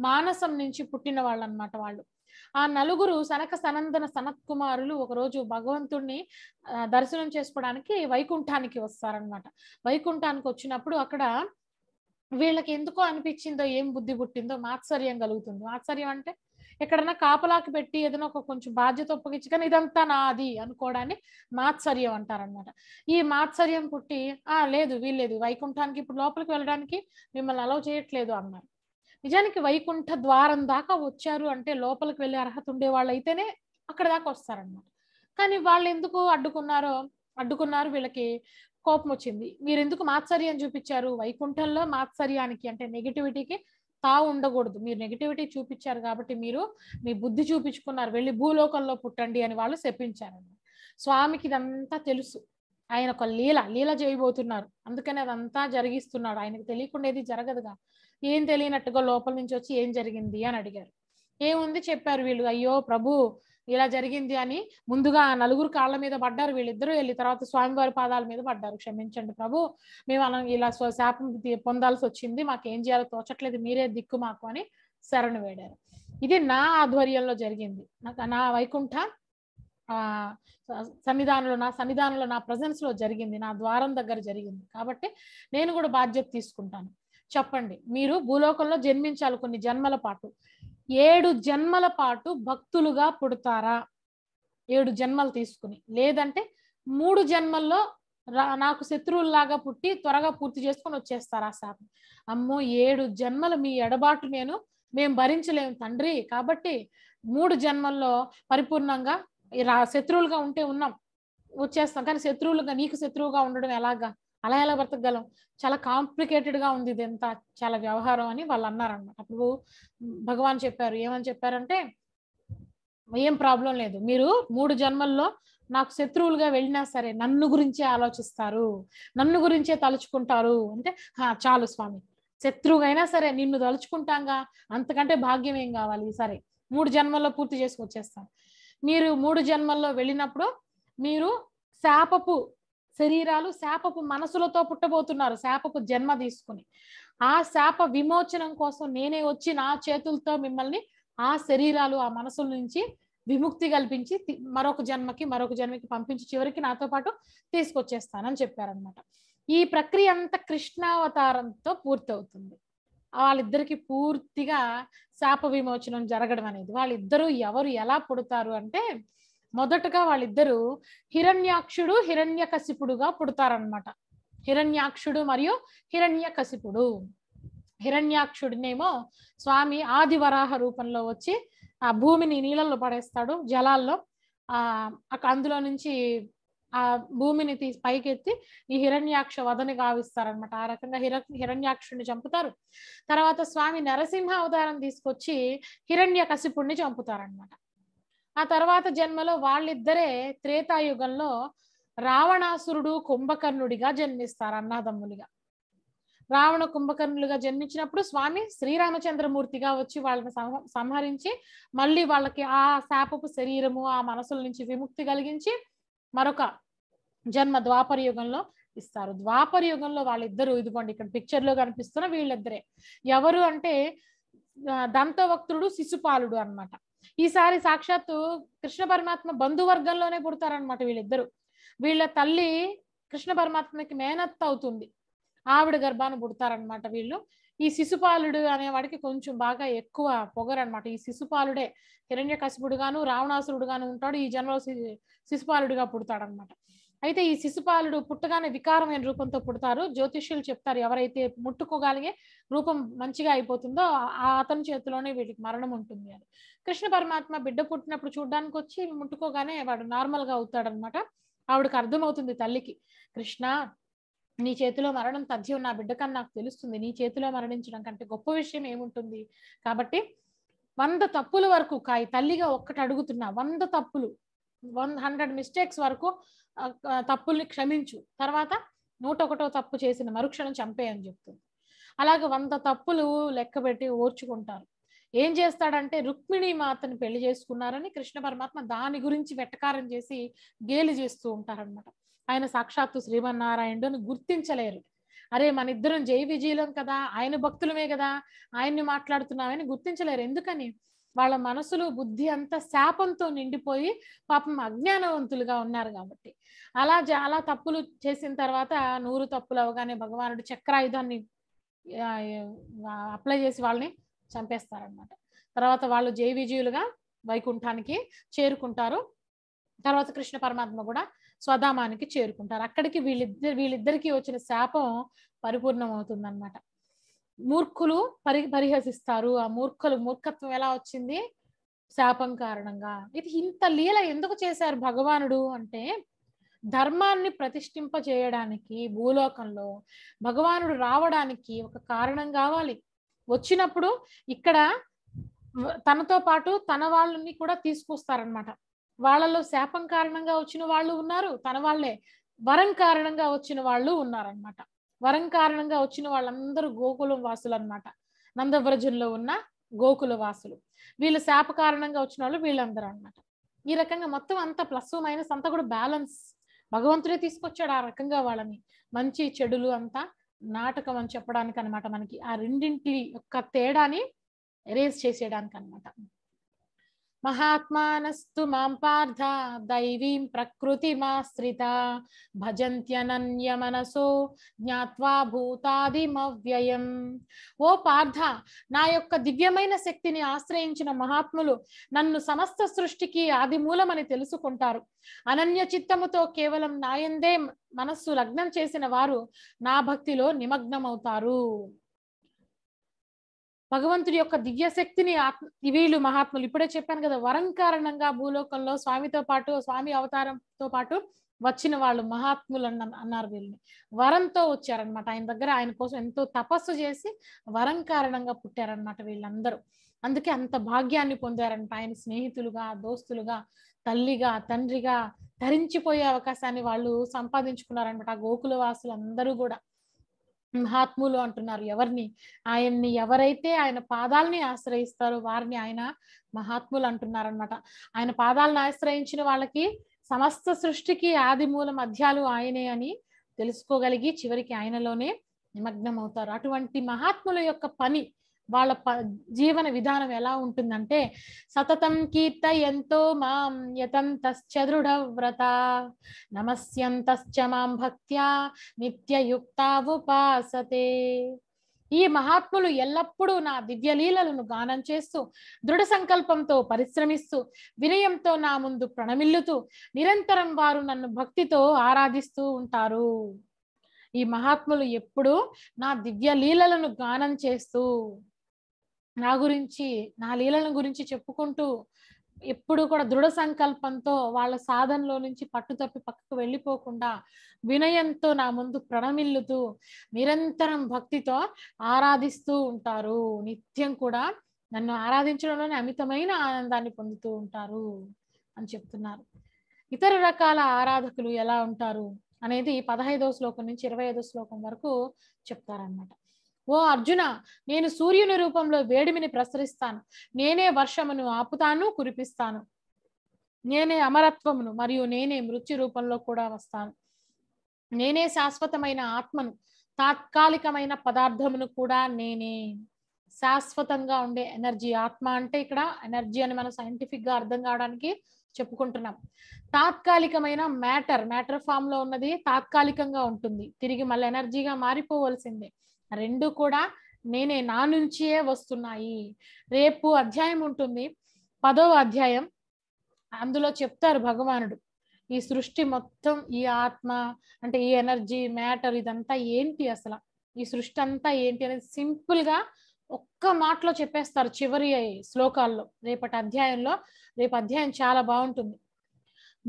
మానసం నుంచి పుట్టిన వాళ్ళు అనమాట వాళ్ళు ఆ నలుగురు సనక సనందన సనత్ కుమారులు ఒకరోజు భగవంతుణ్ణి దర్శనం చేసుకోవడానికి వైకుంఠానికి వస్తారనమాట వైకుంఠానికి వచ్చినప్పుడు అక్కడ వీళ్ళకి ఎందుకో అనిపించిందో ఏం బుద్ధి పుట్టిందో మాత్సర్యం కలుగుతుంది మాత్సర్యం అంటే ఎక్కడన్నా కాపలాకి పెట్టి ఏదైనా ఒక కొంచెం బాధ్యత ఒప్పగించి కానీ ఇదంతా నాది అనుకోవడాన్ని మాత్సర్యం అంటారనమాట ఈ మాత్సర్యం పుట్టి ఆ లేదు వీల్లేదు వైకుంఠానికి ఇప్పుడు లోపలికి వెళ్ళడానికి మిమ్మల్ని అలౌ చేయట్లేదు అన్నారు నిజానికి వైకుంఠ ద్వారం దాకా వచ్చారు అంటే లోపలికి వెళ్ళే అర్హత ఉండే వాళ్ళు అయితేనే అక్కడ దాకా వస్తారనమాట కానీ వాళ్ళు ఎందుకు అడ్డుకున్నారో అడ్డుకున్నారు వీళ్ళకి కోపం వచ్చింది మీరు ఎందుకు మాత్సర్యం చూపించారు వైకుంఠంలో మాత్సర్యానికి అంటే నెగిటివిటీకి తా ఉండకూడదు మీరు నెగిటివిటీ చూపించారు కాబట్టి మీరు మీ బుద్ధి చూపించుకున్నారు వెళ్ళి భూలోకంలో పుట్టండి అని వాళ్ళు శపించారన్నమాట స్వామికి ఇదంతా తెలుసు ఆయన ఒక లీల లీల చేయబోతున్నారు అందుకని అదంతా జరిగిస్తున్నాడు ఆయనకు తెలియకుండా జరగదుగా ఏం తెలియనట్టుగా లోపల నుంచి వచ్చి ఏం జరిగింది అని అడిగారు ఏముంది చెప్పారు వీళ్ళు అయ్యో ప్రభు ఇలా జరిగింది అని ముందుగా నలుగురు కాళ్ళ మీద పడ్డారు వీళ్ళిద్దరూ వెళ్ళి తర్వాత స్వామివారి పాదాల మీద పడ్డారు క్షమించండి ప్రభు మేము అలా ఇలా శాపం పొందాల్సి వచ్చింది మాకు ఏం చేయాలో తోచట్లేదు మీరే దిక్కు మాకు అని శరణ వేడారు ఇది నా ఆధ్వర్యంలో జరిగింది నాకు నా వైకుంఠ సన్నిధానంలో నా సన్నిధానంలో నా లో జరిగింది నా ద్వారం దగ్గర జరిగింది కాబట్టి నేను కూడా బాధ్యత తీసుకుంటాను చెప్పండి మీరు భూలోకంలో జన్మించాలి కొన్ని జన్మల పాటు ఏడు జన్మల పాటు భక్తులుగా పుడతారా ఏడు జన్మలు తీసుకుని లేదంటే మూడు జన్మల్లో నాకు శత్రువుల్లాగా పుట్టి త్వరగా పూర్తి చేసుకొని వచ్చేస్తారా సార్ అమ్మో ఏడు జన్మలు మీ ఎడబాటు నేను మేము భరించలేము తండ్రి కాబట్టి మూడు జన్మల్లో పరిపూర్ణంగా శత్రువులుగా ఉంటే ఉన్నాం వచ్చేస్తాం కానీ శత్రువులుగా నీకు శత్రువుగా ఉండడం ఎలాగా అలా ఎలా బ్రతకగలం చాలా కాంప్లికేటెడ్గా ఉంది ఇదంతా చాలా వ్యవహారం అని వాళ్ళు అన్నారనమాట అప్పుడు భగవాన్ చెప్పారు ఏమని చెప్పారంటే ఏం ప్రాబ్లం లేదు మీరు మూడు జన్మల్లో నాకు శత్రువులుగా వెళ్ళినా సరే నన్ను గురించే ఆలోచిస్తారు నన్ను గురించే తలుచుకుంటారు అంటే చాలు స్వామి శత్రువుగా సరే నిన్ను తలుచుకుంటాంగా అంతకంటే భాగ్యం ఏం కావాలి సరే మూడు జన్మల్లో పూర్తి వచ్చేస్తాను మీరు మూడు జన్మల్లో వెళ్ళినప్పుడు మీరు శాపపు శరీరాలు శాపపు మనసులతో పుట్టబోతున్నారు శాపపు జన్మ తీసుకుని ఆ శాప విమోచనం కోసం నేనే వచ్చి నా చేతులతో మిమ్మల్ని ఆ శరీరాలు ఆ మనసుల నుంచి విముక్తి కల్పించి మరొక జన్మకి మరొక జన్మకి పంపించి చివరికి నాతో పాటు తీసుకొచ్చేస్తానని చెప్పారనమాట ఈ ప్రక్రియ అంతా కృష్ణావతారంతో పూర్తవుతుంది వాళ్ళిద్దరికి పూర్తిగా శాప విమోచనం జరగడం అనేది వాళ్ళిద్దరూ ఎవరు ఎలా పుడతారు అంటే మొదటగా వాళ్ళిద్దరూ హిరణ్యాక్షుడు హిరణ్యకశిపుడుగా పుడతారనమాట హిరణ్యాక్షుడు మరియు హిరణ్యకశిపుడు హిరణ్యాక్షుడినేమో స్వామి ఆదివరాహ రూపంలో వచ్చి ఆ భూమిని నీళ్ళల్లో పడేస్తాడు జలాల్లో ఆ అందులో నుంచి ఆ భూమిని తీసి పైకెత్తి ఈ హిరణ్యాక్ష వదని గావిస్తారనమాట ఆ రకంగా హిర హిరణ్యాక్షుడిని చంపుతారు తర్వాత స్వామి నరసింహ అవతారం తీసుకొచ్చి హిరణ్య కసిపుడిని చంపుతారనమాట ఆ తర్వాత జన్మలో వాళ్ళిద్దరే త్రేతాయుగంలో రావణాసురుడు కుంభకర్ణుడిగా జన్మిస్తారు అన్నాదమ్ములుగా రావణ కుంభకర్ణులుగా జన్మించినప్పుడు స్వామి శ్రీరామచంద్రమూర్తిగా వచ్చి వాళ్ళని సంహరించి మళ్ళీ వాళ్ళకి ఆ శాపపు శరీరము ఆ మనసుల నుంచి విముక్తి కలిగించి మరొక జన్మ ద్వాపర యుగంలో ఇస్తారు ద్వాపర యుగంలో వాళ్ళిద్దరూ ఇదిగోండి ఇక్కడ పిక్చర్ లో కనిపిస్తున్న వీళ్ళిద్దరే ఎవరు అంటే దంతవక్తుడు శిశుపాలుడు అనమాట ఈసారి సాక్షాత్తు కృష్ణ పరమాత్మ బంధువర్గంలోనే పుడతారనమాట వీళ్ళిద్దరు వీళ్ళ తల్లి కృష్ణ పరమాత్మకి మేనత్ అవుతుంది ఆవిడ గర్భాన్ని పుడతారనమాట వీళ్ళు ఈ శిశుపాలుడు అనేవాడికి కొంచెం బాగా ఎక్కువ పొగరనమాట ఈ శిశుపాలుడే రావణాసురుడు రావణాసురుడుగాను ఉంటాడు ఈ జన్మలో పుడతాడు పుడతాడనమాట అయితే ఈ శిశుపాలుడు పుట్టగానే వికారమైన రూపంతో పుడతారు జ్యోతిష్యులు చెప్తారు ఎవరైతే ముట్టుకోగలిగే రూపం మంచిగా అయిపోతుందో అతని చేతిలోనే వీటికి మరణం ఉంటుంది అని కృష్ణ పరమాత్మ బిడ్డ పుట్టినప్పుడు చూడడానికి వచ్చి ముట్టుకోగానే వాడు నార్మల్ గా అవుతాడనమాట ఆవిడకి అర్థమవుతుంది తల్లికి కృష్ణ నీ చేతిలో మరణం తథ్యం నా కన్నా నాకు తెలుస్తుంది నీ చేతిలో మరణించడం కంటే గొప్ప విషయం ఏముంటుంది కాబట్టి వంద తప్పుల వరకు కాయి తల్లిగా ఒక్కటి అడుగుతున్నా వంద తప్పులు వన్ హండ్రెడ్ మిస్టేక్స్ వరకు తప్పుల్ని క్షమించు తర్వాత నూట ఒకటో తప్పు చేసిన మరుక్షణం చంపేయని చెప్తుంది అలాగే వంద తప్పులు పెట్టి ఓర్చుకుంటారు ఏం చేస్తాడంటే రుక్మిణి మాతను పెళ్లి చేసుకున్నారని కృష్ణ పరమాత్మ దాని గురించి వెటకారం చేసి గేలి చేస్తూ ఉంటారనమాట ఆయన సాక్షాత్తు శ్రీమన్నారాయణుడు అని గుర్తించలేరు అరే మన ఇద్దరం జై విజయలం కదా ఆయన భక్తులమే కదా ఆయన్ని మాట్లాడుతున్నామని గుర్తించలేరు ఎందుకని వాళ్ళ మనసులు బుద్ధి అంతా శాపంతో నిండిపోయి పాపం అజ్ఞానవంతులుగా ఉన్నారు కాబట్టి అలా చాలా తప్పులు చేసిన తర్వాత నూరు తప్పులు అవగానే భగవానుడు చక్రాయుధాన్ని అప్లై చేసి వాళ్ళని చంపేస్తారనమాట తర్వాత వాళ్ళు జయవిజయులుగా వైకుంఠానికి చేరుకుంటారు తర్వాత కృష్ణ పరమాత్మ కూడా స్వధామానికి చేరుకుంటారు అక్కడికి వీళ్ళిద్దరు వీళ్ళిద్దరికీ వచ్చిన శాపం పరిపూర్ణం అనమాట మూర్ఖులు పరి పరిహసిస్తారు ఆ మూర్ఖులు మూర్ఖత్వం ఎలా వచ్చింది శాపం కారణంగా ఇది ఇంత లీల ఎందుకు చేశారు భగవానుడు అంటే ధర్మాన్ని ప్రతిష్ఠింప చేయడానికి భూలోకంలో భగవానుడు రావడానికి ఒక కారణం కావాలి వచ్చినప్పుడు ఇక్కడ తనతో పాటు తన వాళ్ళని కూడా తీసుకొస్తారనమాట వాళ్ళలో శాపం కారణంగా వచ్చిన వాళ్ళు ఉన్నారు తన వాళ్ళే వరం కారణంగా వచ్చిన వాళ్ళు ఉన్నారనమాట వరం కారణంగా వచ్చిన వాళ్ళందరూ గోకుల వాసులు అనమాట నందవ్రజంలో ఉన్న గోకుల వాసులు వీళ్ళు శాప కారణంగా వచ్చిన వాళ్ళు వీళ్ళందరూ అనమాట ఈ రకంగా మొత్తం అంత ప్లస్ మైనస్ అంతా కూడా బ్యాలెన్స్ భగవంతుడే తీసుకొచ్చాడు ఆ రకంగా వాళ్ళని మంచి చెడులు అంతా నాటకం అని చెప్పడానికి అనమాట మనకి ఆ రెండింటి యొక్క తేడాని ఎరేజ్ చేసేయడానికి అనమాట పార్థ దైవీం ప్రకృతి మాశ్రిత భజంత్యనన్య भजन्त्यनन्यमनसो జ్ఞాత్వా భూతాదిమవ్యయం ఓ పార్థ నా యొక్క దివ్యమైన శక్తిని ఆశ్రయించిన మహాత్ములు నన్ను సమస్త సృష్టికి ఆదిమూలమని తెలుసుకుంటారు అనన్య చిత్తముతో కేవలం నాయందే మనస్సు లగ్నం చేసిన వారు నా భక్తిలో నిమగ్నమవుతారు భగవంతుడి యొక్క దివ్యశక్తిని ఆత్మ వీళ్ళు మహాత్ములు ఇప్పుడే చెప్పాను కదా వరం కారణంగా భూలోకంలో స్వామితో పాటు స్వామి అవతారంతో పాటు వచ్చిన వాళ్ళు మహాత్ములు అన్న అన్నారు వీళ్ళని వరంతో వచ్చారనమాట ఆయన దగ్గర ఆయన కోసం ఎంతో తపస్సు చేసి వరం కారణంగా పుట్టారనమాట వీళ్ళందరూ అందుకే అంత భాగ్యాన్ని పొందారంట ఆయన స్నేహితులుగా దోస్తులుగా తల్లిగా తండ్రిగా ధరించిపోయే అవకాశాన్ని వాళ్ళు సంపాదించుకున్నారనమాట ఆ గోకుల వాసులు అందరూ కూడా మహాత్ములు అంటున్నారు ఎవరిని ఆయన్ని ఎవరైతే ఆయన పాదాలని ఆశ్రయిస్తారో వారిని ఆయన మహాత్ములు అంటున్నారనమాట ఆయన పాదాలను ఆశ్రయించిన వాళ్ళకి సమస్త సృష్టికి ఆది మూల మధ్యాలు ఆయనే అని తెలుసుకోగలిగి చివరికి ఆయనలోనే నిమగ్నం అవుతారు అటువంటి మహాత్ముల యొక్క పని వాళ్ళ ప జీవన విధానం ఎలా ఉంటుందంటే సతతం కీర్త ఎంతో మాం యతం తశ్చదృఢ వ్రత నమస్యంతశ్చ మాం భక్త్యా నిత్యయుక్తావుపాసతే ఈ మహాత్ములు ఎల్లప్పుడూ నా దివ్యలీలలను గానం చేస్తూ దృఢ సంకల్పంతో పరిశ్రమిస్తూ వినయంతో నా ముందు ప్రణమిల్లుతూ నిరంతరం వారు నన్ను భక్తితో ఆరాధిస్తూ ఉంటారు ఈ మహాత్ములు ఎప్పుడూ నా దివ్యలీలలను గానం చేస్తూ నా గురించి నా లీలల గురించి చెప్పుకుంటూ ఎప్పుడు కూడా దృఢ సంకల్పంతో వాళ్ళ సాధనలో నుంచి పట్టు తప్పి పక్కకు వెళ్ళిపోకుండా వినయంతో నా ముందు ప్రణమిల్లుతూ నిరంతరం భక్తితో ఆరాధిస్తూ ఉంటారు నిత్యం కూడా నన్ను ఆరాధించడంలోనే అమితమైన ఆనందాన్ని పొందుతూ ఉంటారు అని చెప్తున్నారు ఇతర రకాల ఆరాధకులు ఎలా ఉంటారు అనేది పదహైదవ శ్లోకం నుంచి ఇరవై ఐదో శ్లోకం వరకు చెప్తారనమాట ఓ అర్జున నేను సూర్యుని రూపంలో వేడిమిని ప్రసరిస్తాను నేనే వర్షమును ఆపుతాను కురిపిస్తాను నేనే అమరత్వమును మరియు నేనే మృత్యు రూపంలో కూడా వస్తాను నేనే శాశ్వతమైన ఆత్మను తాత్కాలికమైన పదార్థమును కూడా నేనే శాశ్వతంగా ఉండే ఎనర్జీ ఆత్మ అంటే ఇక్కడ ఎనర్జీ అని మనం సైంటిఫిక్ గా అర్థం కావడానికి చెప్పుకుంటున్నాం తాత్కాలికమైన మ్యాటర్ మ్యాటర్ ఫామ్ లో ఉన్నది తాత్కాలికంగా ఉంటుంది తిరిగి మళ్ళీ ఎనర్జీగా మారిపోవలసిందే రెండు కూడా నేనే నా నుంచియే వస్తున్నాయి రేపు అధ్యాయం ఉంటుంది పదవ అధ్యాయం అందులో చెప్తారు భగవానుడు ఈ సృష్టి మొత్తం ఈ ఆత్మ అంటే ఈ ఎనర్జీ మ్యాటర్ ఇదంతా ఏంటి అసలు ఈ సృష్టి అంతా ఏంటి అనేది సింపుల్ గా ఒక్క మాటలో చెప్పేస్తారు చివరి శ్లోకాల్లో రేపటి అధ్యాయంలో రేపు అధ్యాయం చాలా బాగుంటుంది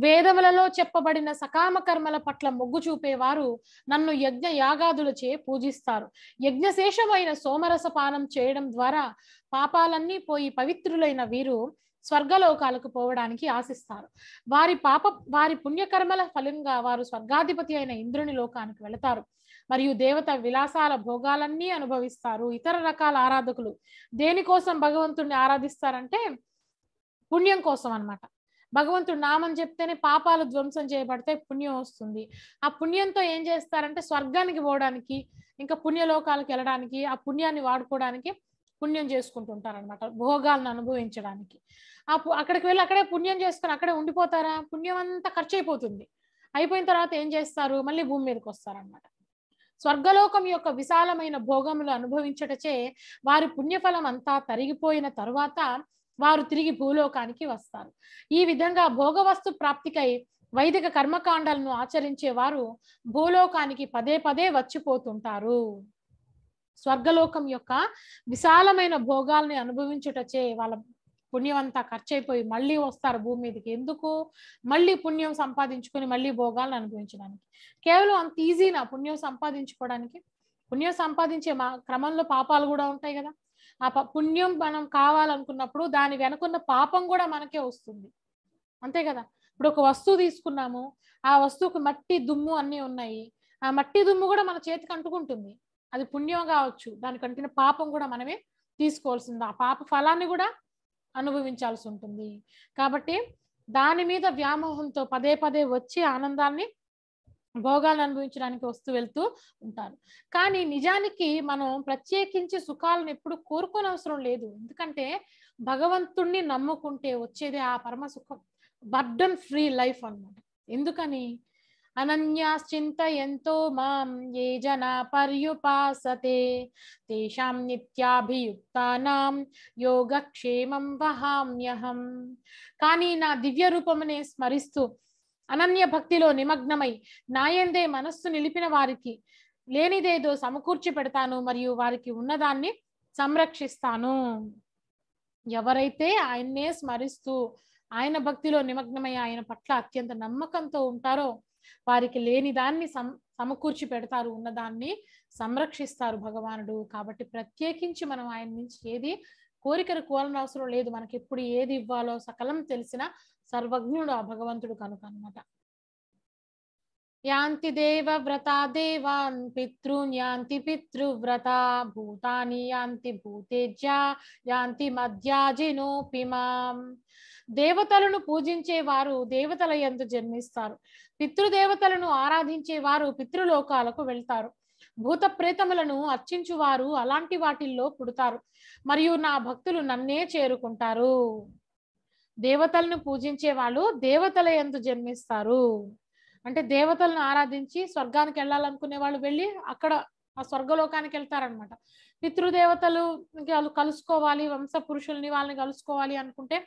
వేదములలో చెప్పబడిన సకామ కర్మల పట్ల మొగ్గు చూపేవారు నన్ను యజ్ఞ యాగాదులచే పూజిస్తారు యజ్ఞశేషమైన సోమరస పానం చేయడం ద్వారా పాపాలన్నీ పోయి పవిత్రులైన వీరు స్వర్గలోకాలకు పోవడానికి ఆశిస్తారు వారి పాప వారి పుణ్యకర్మల ఫలంగా వారు స్వర్గాధిపతి అయిన ఇంద్రుని లోకానికి వెళతారు మరియు దేవత విలాసాల భోగాలన్నీ అనుభవిస్తారు ఇతర రకాల ఆరాధకులు దేనికోసం భగవంతుణ్ణి ఆరాధిస్తారంటే పుణ్యం కోసం అనమాట భగవంతుడు నామం చెప్తేనే పాపాలు ధ్వంసం చేయబడితే పుణ్యం వస్తుంది ఆ పుణ్యంతో ఏం చేస్తారంటే స్వర్గానికి పోవడానికి ఇంకా పుణ్యలోకాలకు వెళ్ళడానికి ఆ పుణ్యాన్ని వాడుకోవడానికి పుణ్యం చేసుకుంటుంటారనమాట భోగాలను అనుభవించడానికి ఆ అక్కడికి వెళ్ళి అక్కడే పుణ్యం చేసుకుని అక్కడే ఉండిపోతారా పుణ్యం అంతా ఖర్చు అయిపోతుంది అయిపోయిన తర్వాత ఏం చేస్తారు మళ్ళీ భూమి మీదకి వస్తారనమాట స్వర్గలోకం యొక్క విశాలమైన భోగములు అనుభవించటచే వారి పుణ్యఫలం అంతా తరిగిపోయిన తరువాత వారు తిరిగి భూలోకానికి వస్తారు ఈ విధంగా భోగవస్తు ప్రాప్తికై వైదిక కర్మకాండాలను ఆచరించే వారు భూలోకానికి పదే పదే వచ్చిపోతుంటారు స్వర్గలోకం యొక్క విశాలమైన భోగాల్ని అనుభవించుటచే వాళ్ళ పుణ్యం అంతా ఖర్చు అయిపోయి మళ్ళీ వస్తారు భూమి మీదకి ఎందుకు మళ్ళీ పుణ్యం సంపాదించుకొని మళ్ళీ భోగాలను అనుభవించడానికి కేవలం అంత ఈజీనా పుణ్యం సంపాదించుకోవడానికి పుణ్యం సంపాదించే మా క్రమంలో పాపాలు కూడా ఉంటాయి కదా ఆ పుణ్యం మనం కావాలనుకున్నప్పుడు దాని వెనుకున్న పాపం కూడా మనకే వస్తుంది అంతే కదా ఇప్పుడు ఒక వస్తువు తీసుకున్నాము ఆ వస్తువుకు మట్టి దుమ్ము అన్నీ ఉన్నాయి ఆ మట్టి దుమ్ము కూడా మన చేతికి అంటుకుంటుంది అది పుణ్యం కావచ్చు దానికి అంటిన పాపం కూడా మనమే తీసుకోవాల్సింది ఆ పాప ఫలాన్ని కూడా అనుభవించాల్సి ఉంటుంది కాబట్టి దాని మీద వ్యామోహంతో పదే పదే వచ్చే ఆనందాన్ని భోగాలు అనుభవించడానికి వస్తూ వెళ్తూ ఉంటారు కానీ నిజానికి మనం ప్రత్యేకించి సుఖాలను ఎప్పుడు కోరుకోని అవసరం లేదు ఎందుకంటే భగవంతుణ్ణి నమ్ముకుంటే వచ్చేదే ఆ పరమ సుఖం బర్డన్ ఫ్రీ లైఫ్ అనమాట ఎందుకని అనన్యాశ్చింత ఎంతో మాం ఏ జన పర్యుపాసతే తేషాం నిత్యాభియుక్తానాం యోగక్షేమం వహామ్యహం కానీ నా దివ్య రూపమునే స్మరిస్తూ అనన్య భక్తిలో నిమగ్నమై నాయందే మనస్సు నిలిపిన వారికి లేనిదేదో సమకూర్చి పెడతాను మరియు వారికి ఉన్నదాన్ని సంరక్షిస్తాను ఎవరైతే ఆయన్నే స్మరిస్తూ ఆయన భక్తిలో నిమగ్నమై ఆయన పట్ల అత్యంత నమ్మకంతో ఉంటారో వారికి లేని దాన్ని సం సమకూర్చి పెడతారు ఉన్నదాన్ని సంరక్షిస్తారు భగవానుడు కాబట్టి ప్రత్యేకించి మనం ఆయన నుంచి ఏది కోరికలు కోరని అవసరం లేదు మనకి ఎప్పుడు ఏది ఇవ్వాలో సకలం తెలిసిన సర్వజ్ఞుడు ఆ భగవంతుడు కనుక అనమాట యాంతి దేవ వ్రత దేవాన్ పితృన్ యాంతి వ్రత భూతాని యాంతి భూతేజ యాంతి పిమాం దేవతలను పూజించే వారు దేవతల ఎందు జన్మిస్తారు పితృదేవతలను వారు పితృలోకాలకు వెళ్తారు భూత ప్రేతములను అర్చించువారు అలాంటి వాటిల్లో పుడతారు మరియు నా భక్తులు నన్నే చేరుకుంటారు దేవతలను పూజించే వాళ్ళు దేవతల ఎందు జన్మిస్తారు అంటే దేవతలను ఆరాధించి స్వర్గానికి వెళ్ళాలనుకునే వాళ్ళు వెళ్ళి అక్కడ ఆ స్వర్గలోకానికి వెళ్తారనమాట పితృదేవతలు వాళ్ళు కలుసుకోవాలి వంశ పురుషుల్ని వాళ్ళని కలుసుకోవాలి అనుకుంటే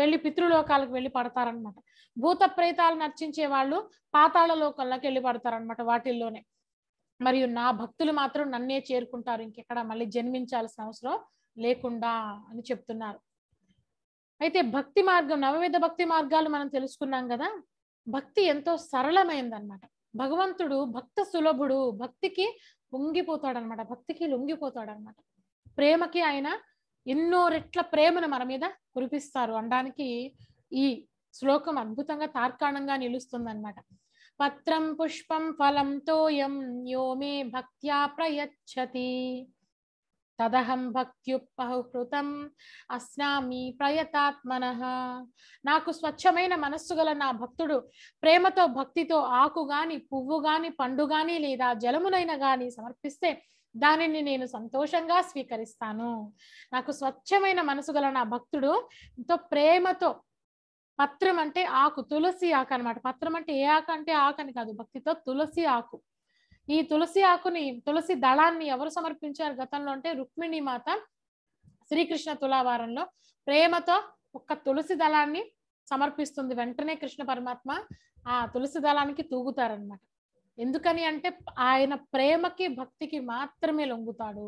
వెళ్ళి పితృలోకాలకు వెళ్ళి పడతారనమాట భూత ప్రేతాలను అర్చించే వాళ్ళు పాతాళ లోకంలోకి వెళ్ళి పడతారనమాట వాటిల్లోనే మరియు నా భక్తులు మాత్రం నన్నే చేరుకుంటారు ఇంకెక్కడ మళ్ళీ జన్మించాల్సిన అవసరం లేకుండా అని చెప్తున్నారు అయితే భక్తి మార్గం నవవిధ భక్తి మార్గాలు మనం తెలుసుకున్నాం కదా భక్తి ఎంతో సరళమైందనమాట భగవంతుడు భక్త సులభుడు భక్తికి అనమాట భక్తికి లొంగిపోతాడు అనమాట ప్రేమకి ఆయన ఎన్నో రెట్ల ప్రేమను మన మీద కురిపిస్తారు అనడానికి ఈ శ్లోకం అద్భుతంగా తార్కాణంగా నిలుస్తుందన్నమాట పత్రం పుష్పం ఫలం తోయం యో మే భక్త్యా ప్రయచ్చతి తదహం భక్త్యుపహృతం అస్నామి ప్రయతాత్మన నాకు స్వచ్ఛమైన మనస్సు గల నా భక్తుడు ప్రేమతో భక్తితో ఆకు గాని పువ్వు గాని పండు గాని లేదా జలమునైన గాని సమర్పిస్తే దానిని నేను సంతోషంగా స్వీకరిస్తాను నాకు స్వచ్ఛమైన మనసు గల నా భక్తుడు ఎంతో ప్రేమతో పత్రం అంటే ఆకు తులసి ఆకు అనమాట పత్రం అంటే ఏ ఆకు అంటే ఆకు అని కాదు భక్తితో తులసి ఆకు ఈ తులసి ఆకుని తులసి దళాన్ని ఎవరు సమర్పించారు గతంలో అంటే రుక్మిణి మాత శ్రీకృష్ణ తులావారంలో ప్రేమతో ఒక్క తులసి దళాన్ని సమర్పిస్తుంది వెంటనే కృష్ణ పరమాత్మ ఆ తులసి దళానికి తూగుతారనమాట ఎందుకని అంటే ఆయన ప్రేమకి భక్తికి మాత్రమే లొంగుతాడు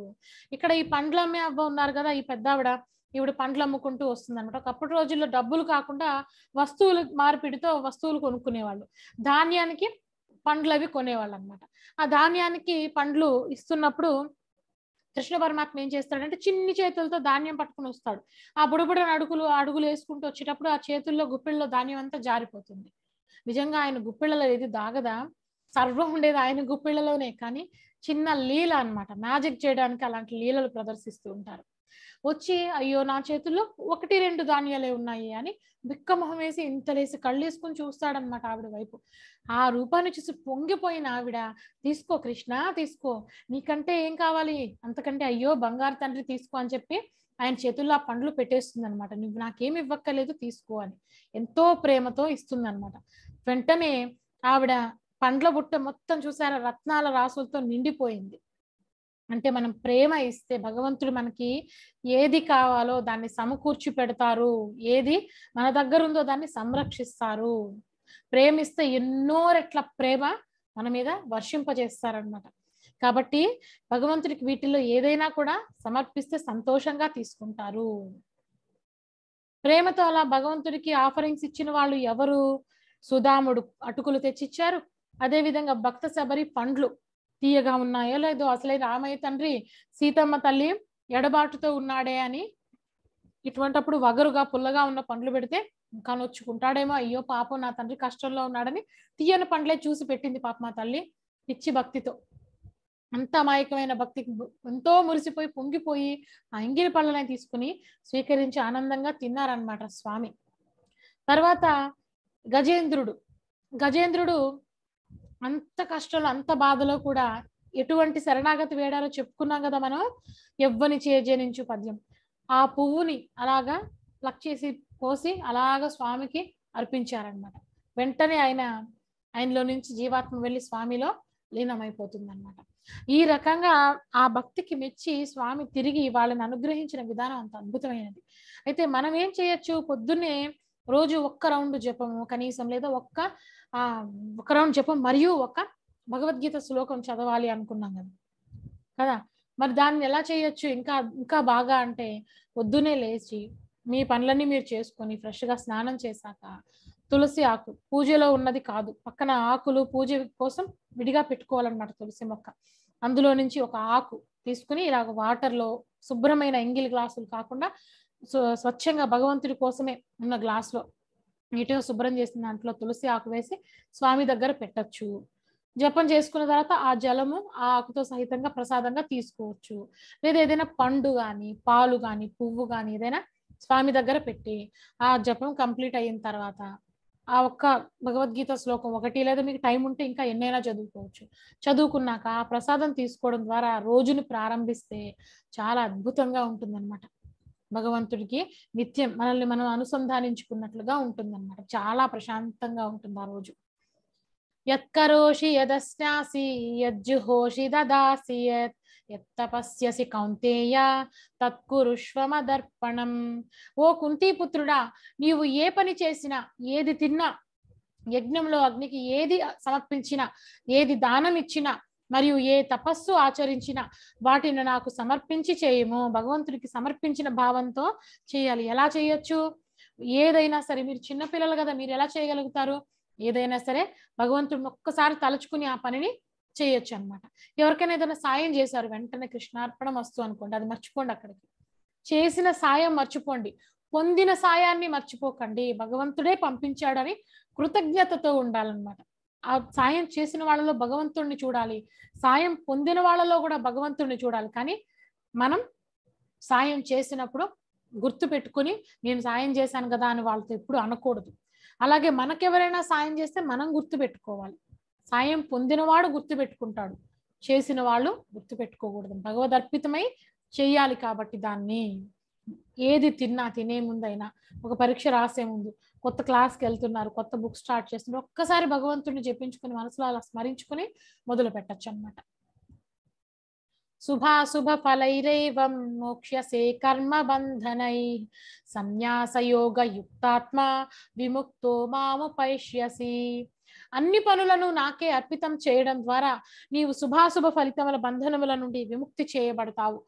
ఇక్కడ ఈ పండ్లమ్మే అవ్వ ఉన్నారు కదా ఈ పెద్దావిడ ఇవిడ పండ్లు అమ్ముకుంటూ వస్తుంది అనమాట ఒకప్పటి రోజుల్లో డబ్బులు కాకుండా వస్తువులు మార్పిడితో వస్తువులు కొనుక్కునేవాళ్ళు ధాన్యానికి పండ్లు అవి కొనేవాళ్ళు అనమాట ఆ ధాన్యానికి పండ్లు ఇస్తున్నప్పుడు కృష్ణ పరమాత్మ ఏం చేస్తాడంటే చిన్ని చేతులతో ధాన్యం పట్టుకుని వస్తాడు ఆ బుడబుడ అడుగులు అడుగులు వేసుకుంటూ వచ్చేటప్పుడు ఆ చేతుల్లో గుప్పిళ్ళలో ధాన్యం అంతా జారిపోతుంది నిజంగా ఆయన గుప్పిళ్ళలో ఏది దాగదా సర్వం ఉండేది ఆయన గుప్పిళ్ళలోనే కానీ చిన్న లీల అనమాట మ్యాజిక్ చేయడానికి అలాంటి లీలలు ప్రదర్శిస్తూ ఉంటారు వచ్చి అయ్యో నా చేతుల్లో ఒకటి రెండు ధాన్యాలే ఉన్నాయి అని బిక్కమొహం వేసి ఇంతలేసి వేసుకుని చూస్తాడనమాట ఆవిడ వైపు ఆ రూపాన్ని చూసి పొంగిపోయిన ఆవిడ తీసుకో కృష్ణ తీసుకో నీకంటే ఏం కావాలి అంతకంటే అయ్యో బంగారు తండ్రి తీసుకో అని చెప్పి ఆయన చేతుల్లో ఆ పండ్లు పెట్టేస్తుంది అనమాట నువ్వు నాకేమి ఇవ్వక్కర్లేదు తీసుకో అని ఎంతో ప్రేమతో ఇస్తుంది అనమాట వెంటనే ఆవిడ పండ్ల బుట్ట మొత్తం చూసారా రత్నాల రాసులతో నిండిపోయింది అంటే మనం ప్రేమ ఇస్తే భగవంతుడు మనకి ఏది కావాలో దాన్ని సమకూర్చి పెడతారు ఏది మన దగ్గర ఉందో దాన్ని సంరక్షిస్తారు ప్రేమిస్తే ఎన్నో రెట్ల ప్రేమ మన మీద వర్షింపజేస్తారనమాట కాబట్టి భగవంతుడికి వీటిల్లో ఏదైనా కూడా సమర్పిస్తే సంతోషంగా తీసుకుంటారు ప్రేమతో అలా భగవంతుడికి ఆఫరింగ్స్ ఇచ్చిన వాళ్ళు ఎవరు సుధాముడు అటుకులు తెచ్చిచ్చారు అదేవిధంగా భక్త శబరి పండ్లు తీయగా ఉన్నాయో లేదో అసలే రామయ్య తండ్రి సీతమ్మ తల్లి ఎడబాటుతో ఉన్నాడే అని ఇటువంటప్పుడు వగరుగా పుల్లగా ఉన్న పండ్లు పెడితే కానొచ్చుకుంటాడేమో అయ్యో పాపం నా తండ్రి కష్టంలో ఉన్నాడని తీయని పండ్లే చూసి పెట్టింది పాప మా తల్లి పిచ్చి భక్తితో అంత అమాయకమైన భక్తికి ఎంతో మురిసిపోయి పొంగిపోయి ఆ ఇంగిరి పళ్ళనే తీసుకుని స్వీకరించి ఆనందంగా తిన్నారనమాట స్వామి తర్వాత గజేంద్రుడు గజేంద్రుడు అంత కష్టంలో అంత బాధలో కూడా ఎటువంటి శరణాగతి వేడాలో చెప్పుకున్నాం కదా మనం ఎవ్వని చేజనించు పద్యం ఆ పువ్వుని అలాగా ప్లక్ చేసి కోసి అలాగ స్వామికి అర్పించారనమాట వెంటనే ఆయన ఆయనలో నుంచి జీవాత్మ వెళ్ళి స్వామిలో లీనమైపోతుందన్నమాట ఈ రకంగా ఆ భక్తికి మెచ్చి స్వామి తిరిగి వాళ్ళని అనుగ్రహించిన విధానం అంత అద్భుతమైనది అయితే మనం ఏం చేయొచ్చు పొద్దున్నే రోజు ఒక్క రౌండ్ జపము కనీసం లేదా ఒక్క ఆ ఒక రౌండ్ చెప్ప మరియు ఒక భగవద్గీత శ్లోకం చదవాలి అనుకున్నాం కదా కదా మరి దాన్ని ఎలా చేయొచ్చు ఇంకా ఇంకా బాగా అంటే పొద్దునే లేచి మీ పనులన్నీ మీరు చేసుకొని ఫ్రెష్గా స్నానం చేశాక తులసి ఆకు పూజలో ఉన్నది కాదు పక్కన ఆకులు పూజ కోసం విడిగా పెట్టుకోవాలన్నమాట తులసి మొక్క అందులో నుంచి ఒక ఆకు తీసుకుని ఇలాగ వాటర్లో శుభ్రమైన ఎంగిల్ గ్లాసులు కాకుండా స్వచ్ఛంగా భగవంతుడి కోసమే ఉన్న గ్లాసులో నీటిగా శుభ్రం చేసిన దాంట్లో తులసి ఆకు వేసి స్వామి దగ్గర పెట్టచ్చు జపం చేసుకున్న తర్వాత ఆ జలము ఆ ఆకుతో సహితంగా ప్రసాదంగా తీసుకోవచ్చు లేదా ఏదైనా పండు కానీ పాలు కానీ పువ్వు కానీ ఏదైనా స్వామి దగ్గర పెట్టి ఆ జపం కంప్లీట్ అయిన తర్వాత ఆ ఒక్క భగవద్గీత శ్లోకం ఒకటి లేదా మీకు టైం ఉంటే ఇంకా ఎన్నైనా చదువుకోవచ్చు చదువుకున్నాక ఆ ప్రసాదం తీసుకోవడం ద్వారా రోజుని ప్రారంభిస్తే చాలా అద్భుతంగా ఉంటుందన్నమాట భగవంతుడికి నిత్యం మనల్ని మనం అనుసంధానించుకున్నట్లుగా ఉంటుందన్నమాట చాలా ప్రశాంతంగా ఉంటుంది ఆ రోజు యత్కరోషి యదశ్నాసి యజ్జుహోషి దదాసి యత్ ఎత్తపస్యసి కౌంతేయ తత్కురుష్వమదర్పణం ఓ కుంతీపుత్రుడా నీవు ఏ పని చేసినా ఏది తిన్నా యజ్ఞంలో అగ్నికి ఏది సమర్పించినా ఏది దానం ఇచ్చినా మరియు ఏ తపస్సు ఆచరించిన వాటిని నాకు సమర్పించి చేయము భగవంతుడికి సమర్పించిన భావంతో చేయాలి ఎలా చేయొచ్చు ఏదైనా సరే మీరు చిన్నపిల్లలు కదా మీరు ఎలా చేయగలుగుతారు ఏదైనా సరే భగవంతుడిని ఒక్కసారి తలుచుకుని ఆ పనిని చేయొచ్చు అనమాట ఎవరికైనా ఏదైనా సాయం చేశారు వెంటనే కృష్ణార్పణం వస్తూ అనుకోండి అది మర్చిపోండి అక్కడికి చేసిన సాయం మర్చిపోండి పొందిన సాయాన్ని మర్చిపోకండి భగవంతుడే పంపించాడని కృతజ్ఞతతో ఉండాలన్నమాట ఆ సాయం చేసిన వాళ్ళలో భగవంతుడిని చూడాలి సాయం పొందిన వాళ్ళలో కూడా భగవంతుడిని చూడాలి కానీ మనం సాయం చేసినప్పుడు గుర్తు పెట్టుకుని నేను సాయం చేశాను కదా అని వాళ్ళతో ఎప్పుడు అనకూడదు అలాగే మనకెవరైనా సాయం చేస్తే మనం గుర్తు పెట్టుకోవాలి సాయం పొందినవాడు గుర్తు పెట్టుకుంటాడు చేసిన వాళ్ళు గుర్తు పెట్టుకోకూడదు అర్పితమై చేయాలి కాబట్టి దాన్ని ఏది తిన్నా తినే ముందైనా ఒక పరీక్ష రాసే ముందు కొత్త క్లాస్కి వెళ్తున్నారు కొత్త బుక్ స్టార్ట్ చేస్తున్నారు ఒక్కసారి భగవంతుడిని చెప్పించుకుని మనసులో అలా స్మరించుకుని మొదలు పెట్టచ్చు అనమాట శుభాశుభ ఫలైరైవం మోక్ష్యసే కర్మ బంధనై యోగ యుక్తాత్మ విముక్తో మాము పైష్యసి అన్ని పనులను నాకే అర్పితం చేయడం ద్వారా నీవు శుభాశుభ ఫలితముల బంధనముల నుండి విముక్తి చేయబడతావు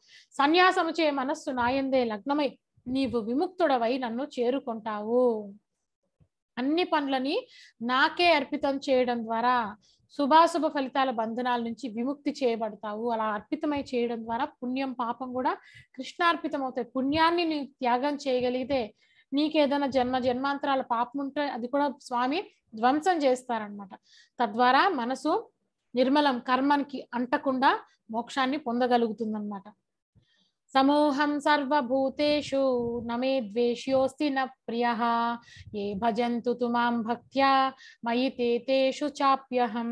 సన్యాసము చే మనస్సు నాయందే లగ్నమై నీవు విముక్తుడవై నన్ను చేరుకుంటావు అన్ని పనులని నాకే అర్పితం చేయడం ద్వారా శుభాశుభ ఫలితాల బంధనాల నుంచి విముక్తి చేయబడతావు అలా అర్పితమై చేయడం ద్వారా పుణ్యం పాపం కూడా కృష్ణార్పితం అవుతాయి పుణ్యాన్ని నీ త్యాగం చేయగలిగితే నీకేదైనా జన్మ జన్మాంతరాల పాపం ఉంటే అది కూడా స్వామి ధ్వంసం చేస్తారనమాట తద్వారా మనసు నిర్మలం కర్మనికి అంటకుండా మోక్షాన్ని పొందగలుగుతుందన్నమాట సమూహం సర్వభూతేషు నమే ద్వేష్యోస్తి న ప్రియ ఏ భజంతు తుమాం భక్త్యా మయి తేషు చాప్యహం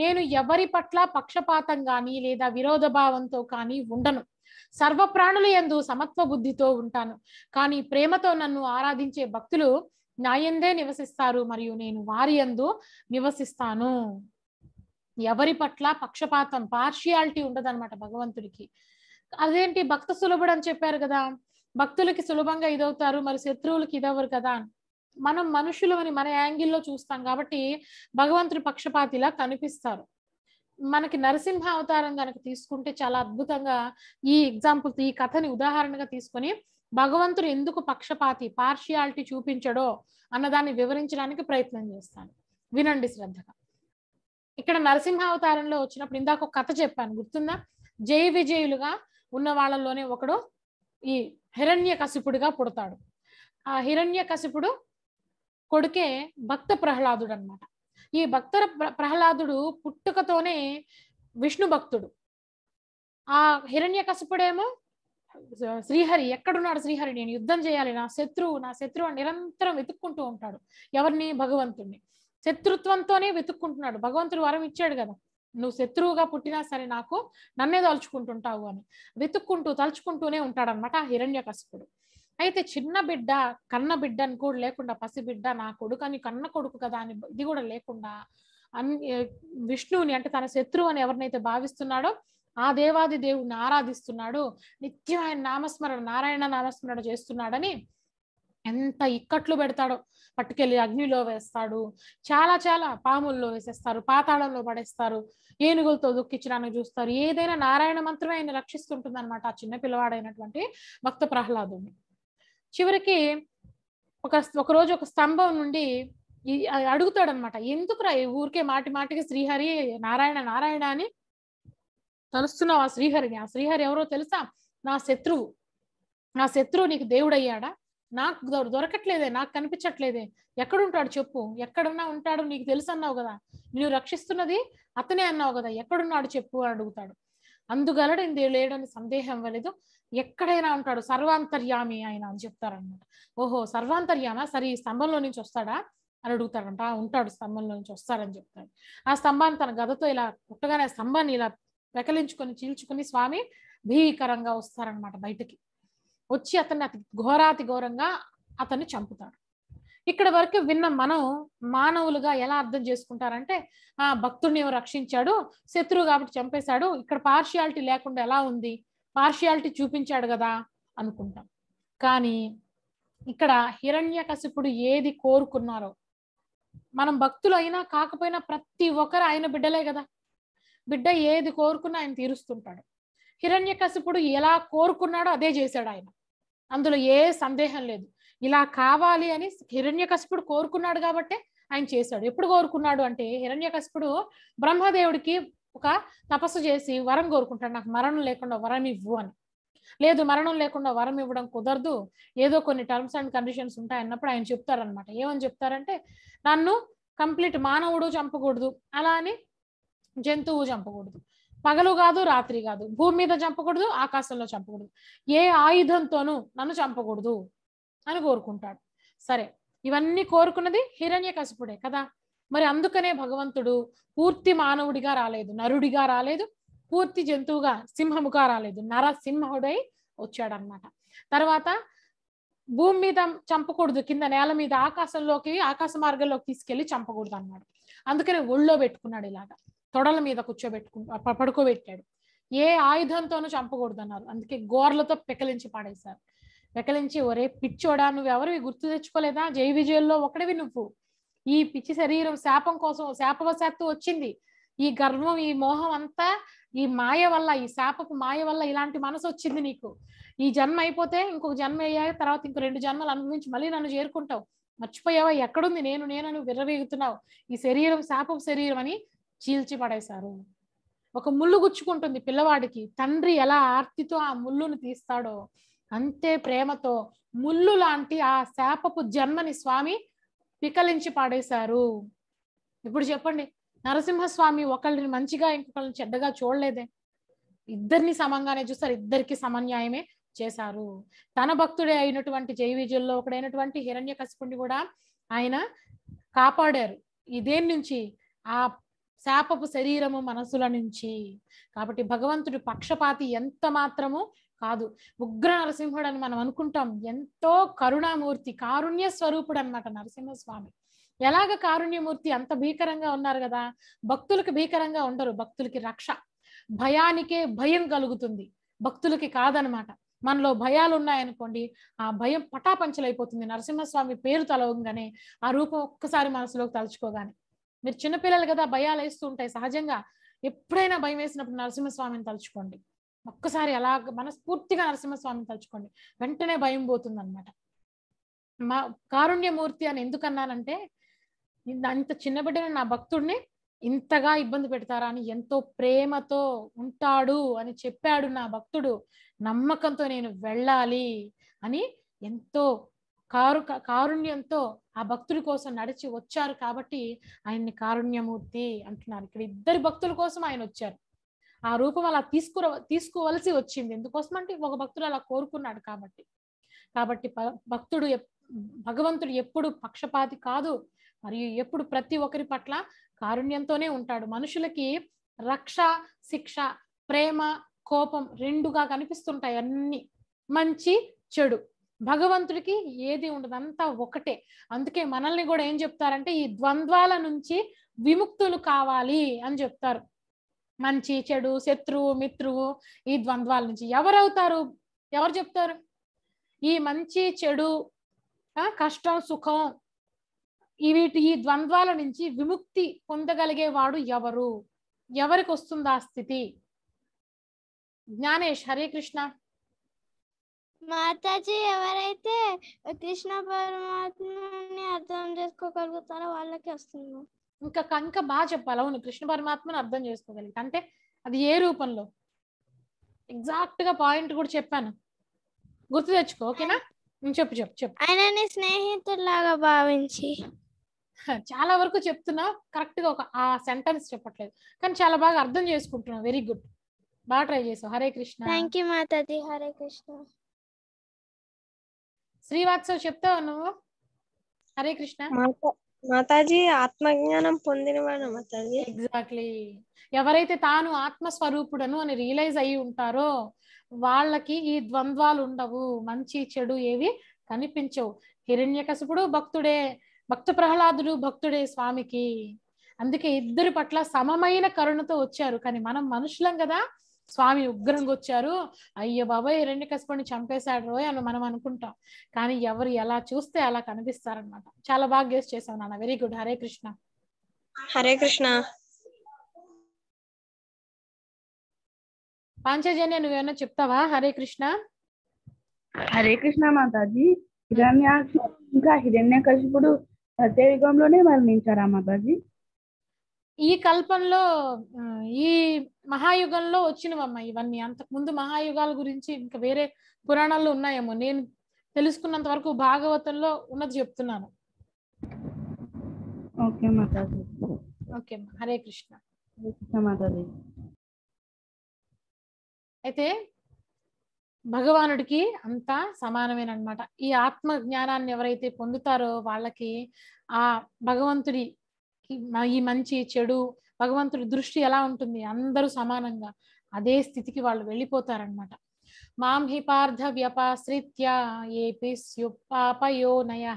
నేను ఎవరి పట్ల పక్షపాతం కానీ లేదా విరోధ భావంతో కానీ ఉండను సర్వ ప్రాణులు ఎందు సమత్వ బుద్ధితో ఉంటాను కానీ ప్రేమతో నన్ను ఆరాధించే భక్తులు నాయందే నివసిస్తారు మరియు నేను వారి యందు నివసిస్తాను ఎవరి పట్ల పక్షపాతం పార్షియాలిటీ ఉండదన్నమాట భగవంతుడికి అదేంటి భక్త సులభుడు అని చెప్పారు కదా భక్తులకి సులభంగా ఇదవుతారు మరి శత్రువులకి ఇదవరు కదా మనం మనుషులు అని మన యాంగిల్లో చూస్తాం కాబట్టి భగవంతుడి పక్షపాతిలా కనిపిస్తారు మనకి నరసింహ అవతారం కనుక తీసుకుంటే చాలా అద్భుతంగా ఈ ఎగ్జాంపుల్ ఈ కథని ఉదాహరణగా తీసుకొని భగవంతుడు ఎందుకు పక్షపాతి పార్షియాలిటీ చూపించడో అన్నదాన్ని వివరించడానికి ప్రయత్నం చేస్తాను వినండి శ్రద్ధగా ఇక్కడ నరసింహావతారంలో వచ్చినప్పుడు ఇందాక ఒక కథ చెప్పాను గుర్తుందా జయ విజయులుగా ఉన్న వాళ్ళలోనే ఒకడు ఈ హిరణ్య కసిపుడిగా పుడతాడు ఆ హిరణ్య కసిపుడు కొడుకే భక్త ప్రహ్లాదుడు అనమాట ఈ భక్త ప్రహ్లాదుడు పుట్టుకతోనే విష్ణు భక్తుడు ఆ హిరణ్య కసిపుడేమో శ్రీహరి ఎక్కడున్నాడు శ్రీహరి నేను యుద్ధం చేయాలి నా శత్రువు నా శత్రువు నిరంతరం వెతుక్కుంటూ ఉంటాడు ఎవరిని భగవంతుణ్ణి శత్రుత్వంతోనే వెతుక్కుంటున్నాడు భగవంతుడు వరం ఇచ్చాడు కదా నువ్వు శత్రువుగా పుట్టినా సరే నాకు నన్నే తలుచుకుంటుంటావు అని వెతుక్కుంటూ తలుచుకుంటూనే ఉంటాడనమాట ఆ కసుకుడు అయితే చిన్న బిడ్డ కన్న అని కూడా లేకుండా పసిబిడ్డ నా కొడుకు అని కన్న కొడుకు కదా అని ఇది కూడా లేకుండా అన్ని విష్ణువుని అంటే తన శత్రువు అని ఎవరినైతే భావిస్తున్నాడో ఆ దేవాది దేవుడిని ఆరాధిస్తున్నాడు నిత్యం ఆయన నామస్మరణ నారాయణ నామస్మరణ చేస్తున్నాడని ఎంత ఇక్కట్లు పెడతాడో పట్టుకెళ్ళి అగ్నిలో వేస్తాడు చాలా చాలా పాముల్లో వేసేస్తారు పాతాళంలో పడేస్తారు ఏనుగులతో దుఃఖించడానికి చూస్తారు ఏదైనా నారాయణ మంత్రమే ఆయన రక్షిస్తుంటుంది అనమాట ఆ చిన్న పిల్లవాడైనటువంటి భక్త ప్రహ్లాదుని చివరికి ఒక ఒకరోజు ఒక స్తంభం నుండి అడుగుతాడనమాట ఎందుకురా ఊరికే మాటి మాటికి శ్రీహరి నారాయణ నారాయణ అని తలుస్తున్నావు ఆ శ్రీహరిని ఆ శ్రీహరి ఎవరో తెలుసా నా శత్రువు నా శత్రువు నీకు దేవుడయ్యాడా నాకు దొరకట్లేదే నాకు కనిపించట్లేదే ఎక్కడుంటాడు చెప్పు ఎక్కడున్నా ఉంటాడు నీకు తెలుసు అన్నావు కదా నువ్వు రక్షిస్తున్నది అతనే అన్నావు కదా ఎక్కడున్నాడు చెప్పు అని అడుగుతాడు అందుగలడు ఇందే లేడని సందేహం వలేదు ఎక్కడైనా ఉంటాడు సర్వాంతర్యామి ఆయన అని చెప్తారనమాట ఓహో సర్వాంతర్యామ సరే ఈ స్తంభంలో నుంచి వస్తాడా అని అడుగుతాడంట ఉంటాడు స్తంభంలో నుంచి వస్తారని చెప్తాడు ఆ స్తంభాన్ని తన గదతో ఇలా పుట్టగానే స్తంభాన్ని ఇలా ప్రకలించుకొని చీల్చుకుని స్వామి భీకరంగా వస్తారనమాట బయటకి వచ్చి అతన్ని అతి ఘోరాతి ఘోరంగా అతన్ని చంపుతాడు ఇక్కడ వరకు విన్న మనం మానవులుగా ఎలా అర్థం చేసుకుంటారంటే ఆ భక్తుడిని రక్షించాడు శత్రువు కాబట్టి చంపేశాడు ఇక్కడ పార్షియాలిటీ లేకుండా ఎలా ఉంది పార్షియాలిటీ చూపించాడు కదా అనుకుంటాం కానీ ఇక్కడ హిరణ్యకశిపుడు ఏది కోరుకున్నారో మనం భక్తులు అయినా కాకపోయినా ప్రతి ఒక్కరు ఆయన బిడ్డలే కదా బిడ్డ ఏది కోరుకున్నా ఆయన తీరుస్తుంటాడు కసిపుడు ఎలా కోరుకున్నాడో అదే చేశాడు ఆయన అందులో ఏ సందేహం లేదు ఇలా కావాలి అని కసిపుడు కోరుకున్నాడు కాబట్టే ఆయన చేశాడు ఎప్పుడు కోరుకున్నాడు అంటే కసిపుడు బ్రహ్మదేవుడికి ఒక తపస్సు చేసి వరం కోరుకుంటాడు నాకు మరణం లేకుండా వరం ఇవ్వు అని లేదు మరణం లేకుండా వరం ఇవ్వడం కుదరదు ఏదో కొన్ని టర్మ్స్ అండ్ కండిషన్స్ ఉంటాయి అన్నప్పుడు ఆయన చెప్తారనమాట ఏమని చెప్తారంటే నన్ను కంప్లీట్ మానవుడు చంపకూడదు అలా అని జంతువు చంపకూడదు పగలు కాదు రాత్రి కాదు భూమి మీద చంపకూడదు ఆకాశంలో చంపకూడదు ఏ ఆయుధంతోనూ నన్ను చంపకూడదు అని కోరుకుంటాడు సరే ఇవన్నీ కోరుకున్నది హిరణ్య కసిపుడే కదా మరి అందుకనే భగవంతుడు పూర్తి మానవుడిగా రాలేదు నరుడిగా రాలేదు పూర్తి జంతువుగా సింహముగా రాలేదు నరసింహుడై అనమాట తర్వాత భూమి మీద చంపకూడదు కింద నేల మీద ఆకాశంలోకి ఆకాశ మార్గంలోకి తీసుకెళ్లి చంపకూడదు అన్నాడు అందుకనే ఒళ్ళో పెట్టుకున్నాడు ఇలాగా తొడల మీద కూర్చోబెట్టుకు పడుకోబెట్టాడు ఏ ఆయుధంతోనూ అన్నారు అందుకే గోర్లతో పెకలించి పాడేశారు పెకలించి ఒరే పిచ్చోడా నువ్వెవరివి గుర్తు తెచ్చుకోలేదా జై విజయంలో ఒకటివి నువ్వు ఈ పిచ్చి శరీరం శాపం కోసం శాపవశాత్తు వచ్చింది ఈ గర్వం ఈ మోహం అంతా ఈ మాయ వల్ల ఈ శాపపు మాయ వల్ల ఇలాంటి మనసు వచ్చింది నీకు ఈ జన్మ అయిపోతే ఇంకొక జన్మ అయ్యాక తర్వాత ఇంకో రెండు జన్మలు అనుభవించి మళ్ళీ నన్ను చేరుకుంటావు మర్చిపోయావా ఎక్కడుంది నేను నేను నువ్వు విర్రవేగుతున్నావు ఈ శరీరం శాపపు శరీరం అని చీల్చి పడేశారు ఒక ముళ్ళు గుచ్చుకుంటుంది పిల్లవాడికి తండ్రి ఎలా ఆర్తితో ఆ ముళ్ళును తీస్తాడో అంతే ప్రేమతో ముళ్ళు లాంటి ఆ శాపపు జన్మని స్వామి పికలించి పాడేశారు ఇప్పుడు చెప్పండి నరసింహస్వామి ఒకళ్ళని మంచిగా ఇంకొకళ్ళని చెడ్డగా చూడలేదే ఇద్దరిని సమంగానే చూస్తారు ఇద్దరికి సమన్యాయమే చేశారు తన భక్తుడే అయినటువంటి జైవిజుల్లో ఒకడైనటువంటి హిరణ్య కూడా ఆయన కాపాడారు ఈ దేని నుంచి ఆ శాపపు శరీరము మనసుల నుంచి కాబట్టి భగవంతుడు పక్షపాతి ఎంత మాత్రము కాదు ఉగ్ర నరసింహుడు అని మనం అనుకుంటాం ఎంతో కరుణామూర్తి కారుణ్య స్వరూపుడు అనమాట నరసింహస్వామి ఎలాగ కారుణ్యమూర్తి అంత భీకరంగా ఉన్నారు కదా భక్తులకు భీకరంగా ఉండరు భక్తులకి రక్ష భయానికే భయం కలుగుతుంది భక్తులకి కాదనమాట మనలో భయాలు ఉన్నాయనుకోండి ఆ భయం పటాపంచలైపోతుంది నరసింహస్వామి పేరు తలవంగానే ఆ రూపం ఒక్కసారి మనసులోకి తలుచుకోగానే మీరు చిన్నపిల్లలు కదా భయాలు వేస్తూ ఉంటాయి సహజంగా ఎప్పుడైనా భయం వేసినప్పుడు నరసింహస్వామిని తలుచుకోండి ఒక్కసారి అలా మనస్ఫూర్తిగా నరసింహస్వామిని తలుచుకోండి వెంటనే భయం పోతుంది అనమాట మా కారుణ్యమూర్తి అని ఎందుకన్నానంటే అంత చిన్నబిడ్డన నా భక్తుడిని ఇంతగా ఇబ్బంది పెడతారా అని ఎంతో ప్రేమతో ఉంటాడు అని చెప్పాడు నా భక్తుడు నమ్మకంతో నేను వెళ్ళాలి అని ఎంతో కారు కారుణ్యంతో ఆ భక్తుల కోసం నడిచి వచ్చారు కాబట్టి ఆయన్ని కారుణ్యమూర్తి అంటున్నారు ఇక్కడ ఇద్దరు భక్తుల కోసం ఆయన వచ్చారు ఆ రూపం అలా తీసుకుర తీసుకోవలసి వచ్చింది ఎందుకోసం అంటే ఒక భక్తుడు అలా కోరుకున్నాడు కాబట్టి కాబట్టి భక్తుడు భగవంతుడు ఎప్పుడు పక్షపాతి కాదు మరియు ఎప్పుడు ప్రతి ఒక్కరి పట్ల కారుణ్యంతోనే ఉంటాడు మనుషులకి రక్ష శిక్ష ప్రేమ కోపం రెండుగా కనిపిస్తుంటాయి అన్ని మంచి చెడు భగవంతుడికి ఏది ఉండదు అంతా ఒకటే అందుకే మనల్ని కూడా ఏం చెప్తారంటే ఈ ద్వంద్వాల నుంచి విముక్తులు కావాలి అని చెప్తారు మంచి చెడు శత్రువు మిత్రువు ఈ ద్వంద్వాల నుంచి ఎవరవుతారు ఎవరు చెప్తారు ఈ మంచి చెడు కష్టం సుఖం వీటి ఈ ద్వంద్వాల నుంచి విముక్తి పొందగలిగేవాడు ఎవరు ఎవరికి వస్తుంది ఆ స్థితి జ్ఞానేష్ హరే కృష్ణ మాతాజీ ఎవరైతే కృష్ణ పరమాత్మని అర్థం చేసుకోగలుగుతారో వాళ్ళకి వస్తుంది ఇంకా కంక బాగా చెప్పాలి అవును కృష్ణ పరమాత్మని అర్థం చేసుకోగలిగి అంటే అది ఏ రూపంలో ఎగ్జాక్ట్ గా పాయింట్ కూడా చెప్పాను గుర్తు తెచ్చుకో ఓకేనా చెప్పు చెప్పు చెప్పు ఆయనని స్నేహితుల్లాగా భావించి చాలా వరకు చెప్తున్నా కరెక్ట్ గా ఒక ఆ సెంటెన్స్ చెప్పట్లేదు కానీ చాలా బాగా అర్థం చేసుకుంటున్నావు వెరీ గుడ్ బాగా ట్రై చేసావు హరే కృష్ణ థ్యాంక్ యూ మాతాజీ హరే కృష్ణ శ్రీవాత్సవ్ చెప్తావు నువ్వు హరే కృష్ణ మాతాజీ ఆత్మజ్ఞానం వాడు మాతాజీ ఎగ్జాక్ట్లీ ఎవరైతే తాను ఆత్మస్వరూపుడను అని రియలైజ్ అయి ఉంటారో వాళ్ళకి ఈ ద్వంద్వాలు ఉండవు మంచి చెడు ఏవి కనిపించవు హిరణ్యకశపుడు భక్తుడే భక్త ప్రహ్లాదుడు భక్తుడే స్వామికి అందుకే ఇద్దరి పట్ల సమమైన కరుణతో వచ్చారు కానీ మనం మనుషులం కదా స్వామి ఉగ్రంగా వచ్చారు అయ్యో బాబాయ్ రెండు కసిపోయి చంపేశాడు రోయ్ అని మనం అనుకుంటాం కానీ ఎవరు ఎలా చూస్తే అలా కనిపిస్తారనమాట చాలా బాగా గేస్ చేసాం నాన్న వెరీ గుడ్ హరే కృష్ణ హరే కృష్ణ పాంచజన్య నువ్వేమన్నా చెప్తావా హరే కృష్ణ హరే కృష్ణ మాతాజీ హిరణ్య ఇంకా హిరణ్య కశిపుడు సత్యయుగంలోనే మరణించారా మాతాజీ ఈ కల్పంలో ఈ మహాయుగంలో వచ్చినవమ్మా ఇవన్నీ అంతకు ముందు మహాయుగాల గురించి ఇంకా వేరే పురాణాలు ఉన్నాయేమో నేను తెలుసుకున్నంత వరకు భాగవతంలో ఉన్నది చెప్తున్నాను ఓకే ఓకే హరే కృష్ణ అయితే భగవానుడికి అంతా సమానమేనమాట ఈ ఆత్మ జ్ఞానాన్ని ఎవరైతే పొందుతారో వాళ్ళకి ఆ భగవంతుడి ఈ మంచి చెడు భగవంతుడి దృష్టి ఎలా ఉంటుంది అందరూ సమానంగా అదే స్థితికి వాళ్ళు వెళ్ళిపోతారనమాట మాం హి పార్థ వ్యపాశ్రిత్య ఏపి పాపయోనయ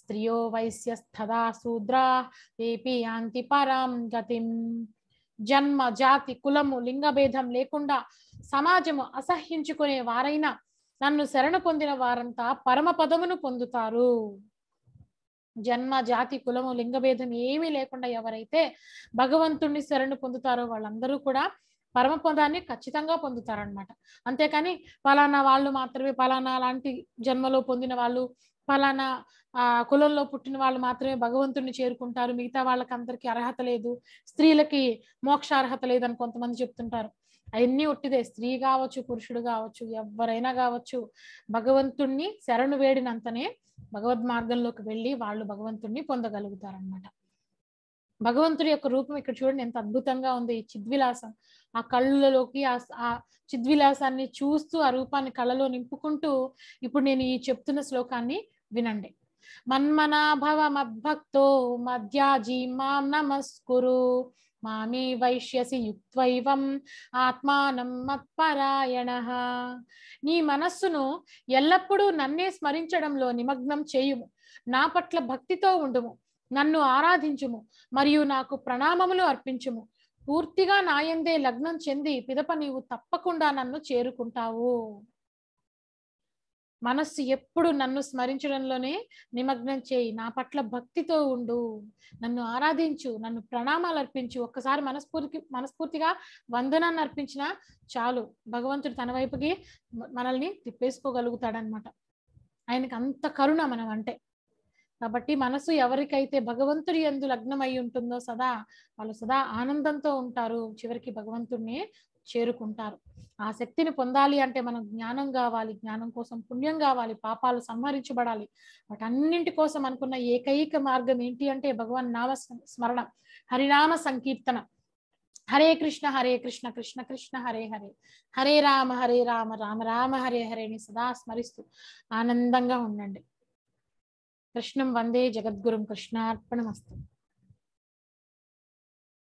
స్త్రియో వైశ్యస్థదా శూద్రా ఏపి యాంతి పరాం గతిం జన్మ జాతి కులము లింగ భేదం లేకుండా సమాజము అసహ్యించుకునే వారైనా నన్ను శరణు పొందిన వారంతా పరమ పదమును పొందుతారు జన్మ జాతి కులము లింగభేదం ఏమీ లేకుండా ఎవరైతే భగవంతుణ్ణి శరణు పొందుతారో వాళ్ళందరూ కూడా పరమ పదాన్ని ఖచ్చితంగా పొందుతారనమాట అంతేకాని పలానా వాళ్ళు మాత్రమే పలానా లాంటి జన్మలో పొందిన వాళ్ళు పలానా ఆ కులంలో పుట్టిన వాళ్ళు మాత్రమే భగవంతుడిని చేరుకుంటారు మిగతా వాళ్ళకి అందరికీ అర్హత లేదు స్త్రీలకి మోక్ష అర్హత లేదని కొంతమంది చెప్తుంటారు అవన్నీ ఒట్టిదే స్త్రీ కావచ్చు పురుషుడు కావచ్చు ఎవరైనా కావచ్చు భగవంతుణ్ణి శరణు వేడినంతనే భగవద్ మార్గంలోకి వెళ్ళి వాళ్ళు భగవంతుణ్ణి పొందగలుగుతారనమాట భగవంతుడి యొక్క రూపం ఇక్కడ చూడండి ఎంత అద్భుతంగా ఉంది ఈ చిద్విలాసం ఆ కళ్ళలోకి ఆ చిద్విలాసాన్ని చూస్తూ ఆ రూపాన్ని కళ్ళలో నింపుకుంటూ ఇప్పుడు నేను ఈ చెప్తున్న శ్లోకాన్ని వినండి మన్మనాభవ మద్భక్తో మధ్యాజీ మాం నమస్కురు మామే వైశ్యసి యుక్వైవం ఆత్మానం మత్పరాయణ నీ మనస్సును ఎల్లప్పుడూ నన్నే స్మరించడంలో నిమగ్నం చేయుము నా పట్ల భక్తితో ఉండుము నన్ను ఆరాధించుము మరియు నాకు ప్రణామములు అర్పించుము పూర్తిగా నాయందే లగ్నం చెంది పిదప నీవు తప్పకుండా నన్ను చేరుకుంటావు మనస్సు ఎప్పుడు నన్ను స్మరించడంలోనే నిమగ్నం చేయి నా పట్ల భక్తితో ఉండు నన్ను ఆరాధించు నన్ను ప్రణామాలు అర్పించు ఒక్కసారి మనస్ఫూర్తి మనస్ఫూర్తిగా వందనాన్ని అర్పించిన చాలు భగవంతుడు తన వైపుకి మనల్ని తిప్పేసుకోగలుగుతాడనమాట ఆయనకి అంత కరుణ మనం అంటే కాబట్టి మనసు ఎవరికైతే భగవంతుడి ఎందు లగ్నమై ఉంటుందో సదా వాళ్ళు సదా ఆనందంతో ఉంటారు చివరికి భగవంతుడిని చేరుకుంటారు ఆ శక్తిని పొందాలి అంటే మనం జ్ఞానం కావాలి జ్ఞానం కోసం పుణ్యం కావాలి పాపాలు సంహరించబడాలి వాటన్నింటి కోసం అనుకున్న ఏకైక మార్గం ఏంటి అంటే భగవాన్ నామ స్మరణ హరినామ సంకీర్తన హరే కృష్ణ హరే కృష్ణ కృష్ణ కృష్ణ హరే హరే హరే రామ హరే రామ రామ రామ హరే హరేని సదా స్మరిస్తూ ఆనందంగా ఉండండి కృష్ణం వందే జగద్గురు కృష్ణార్పణమస్తు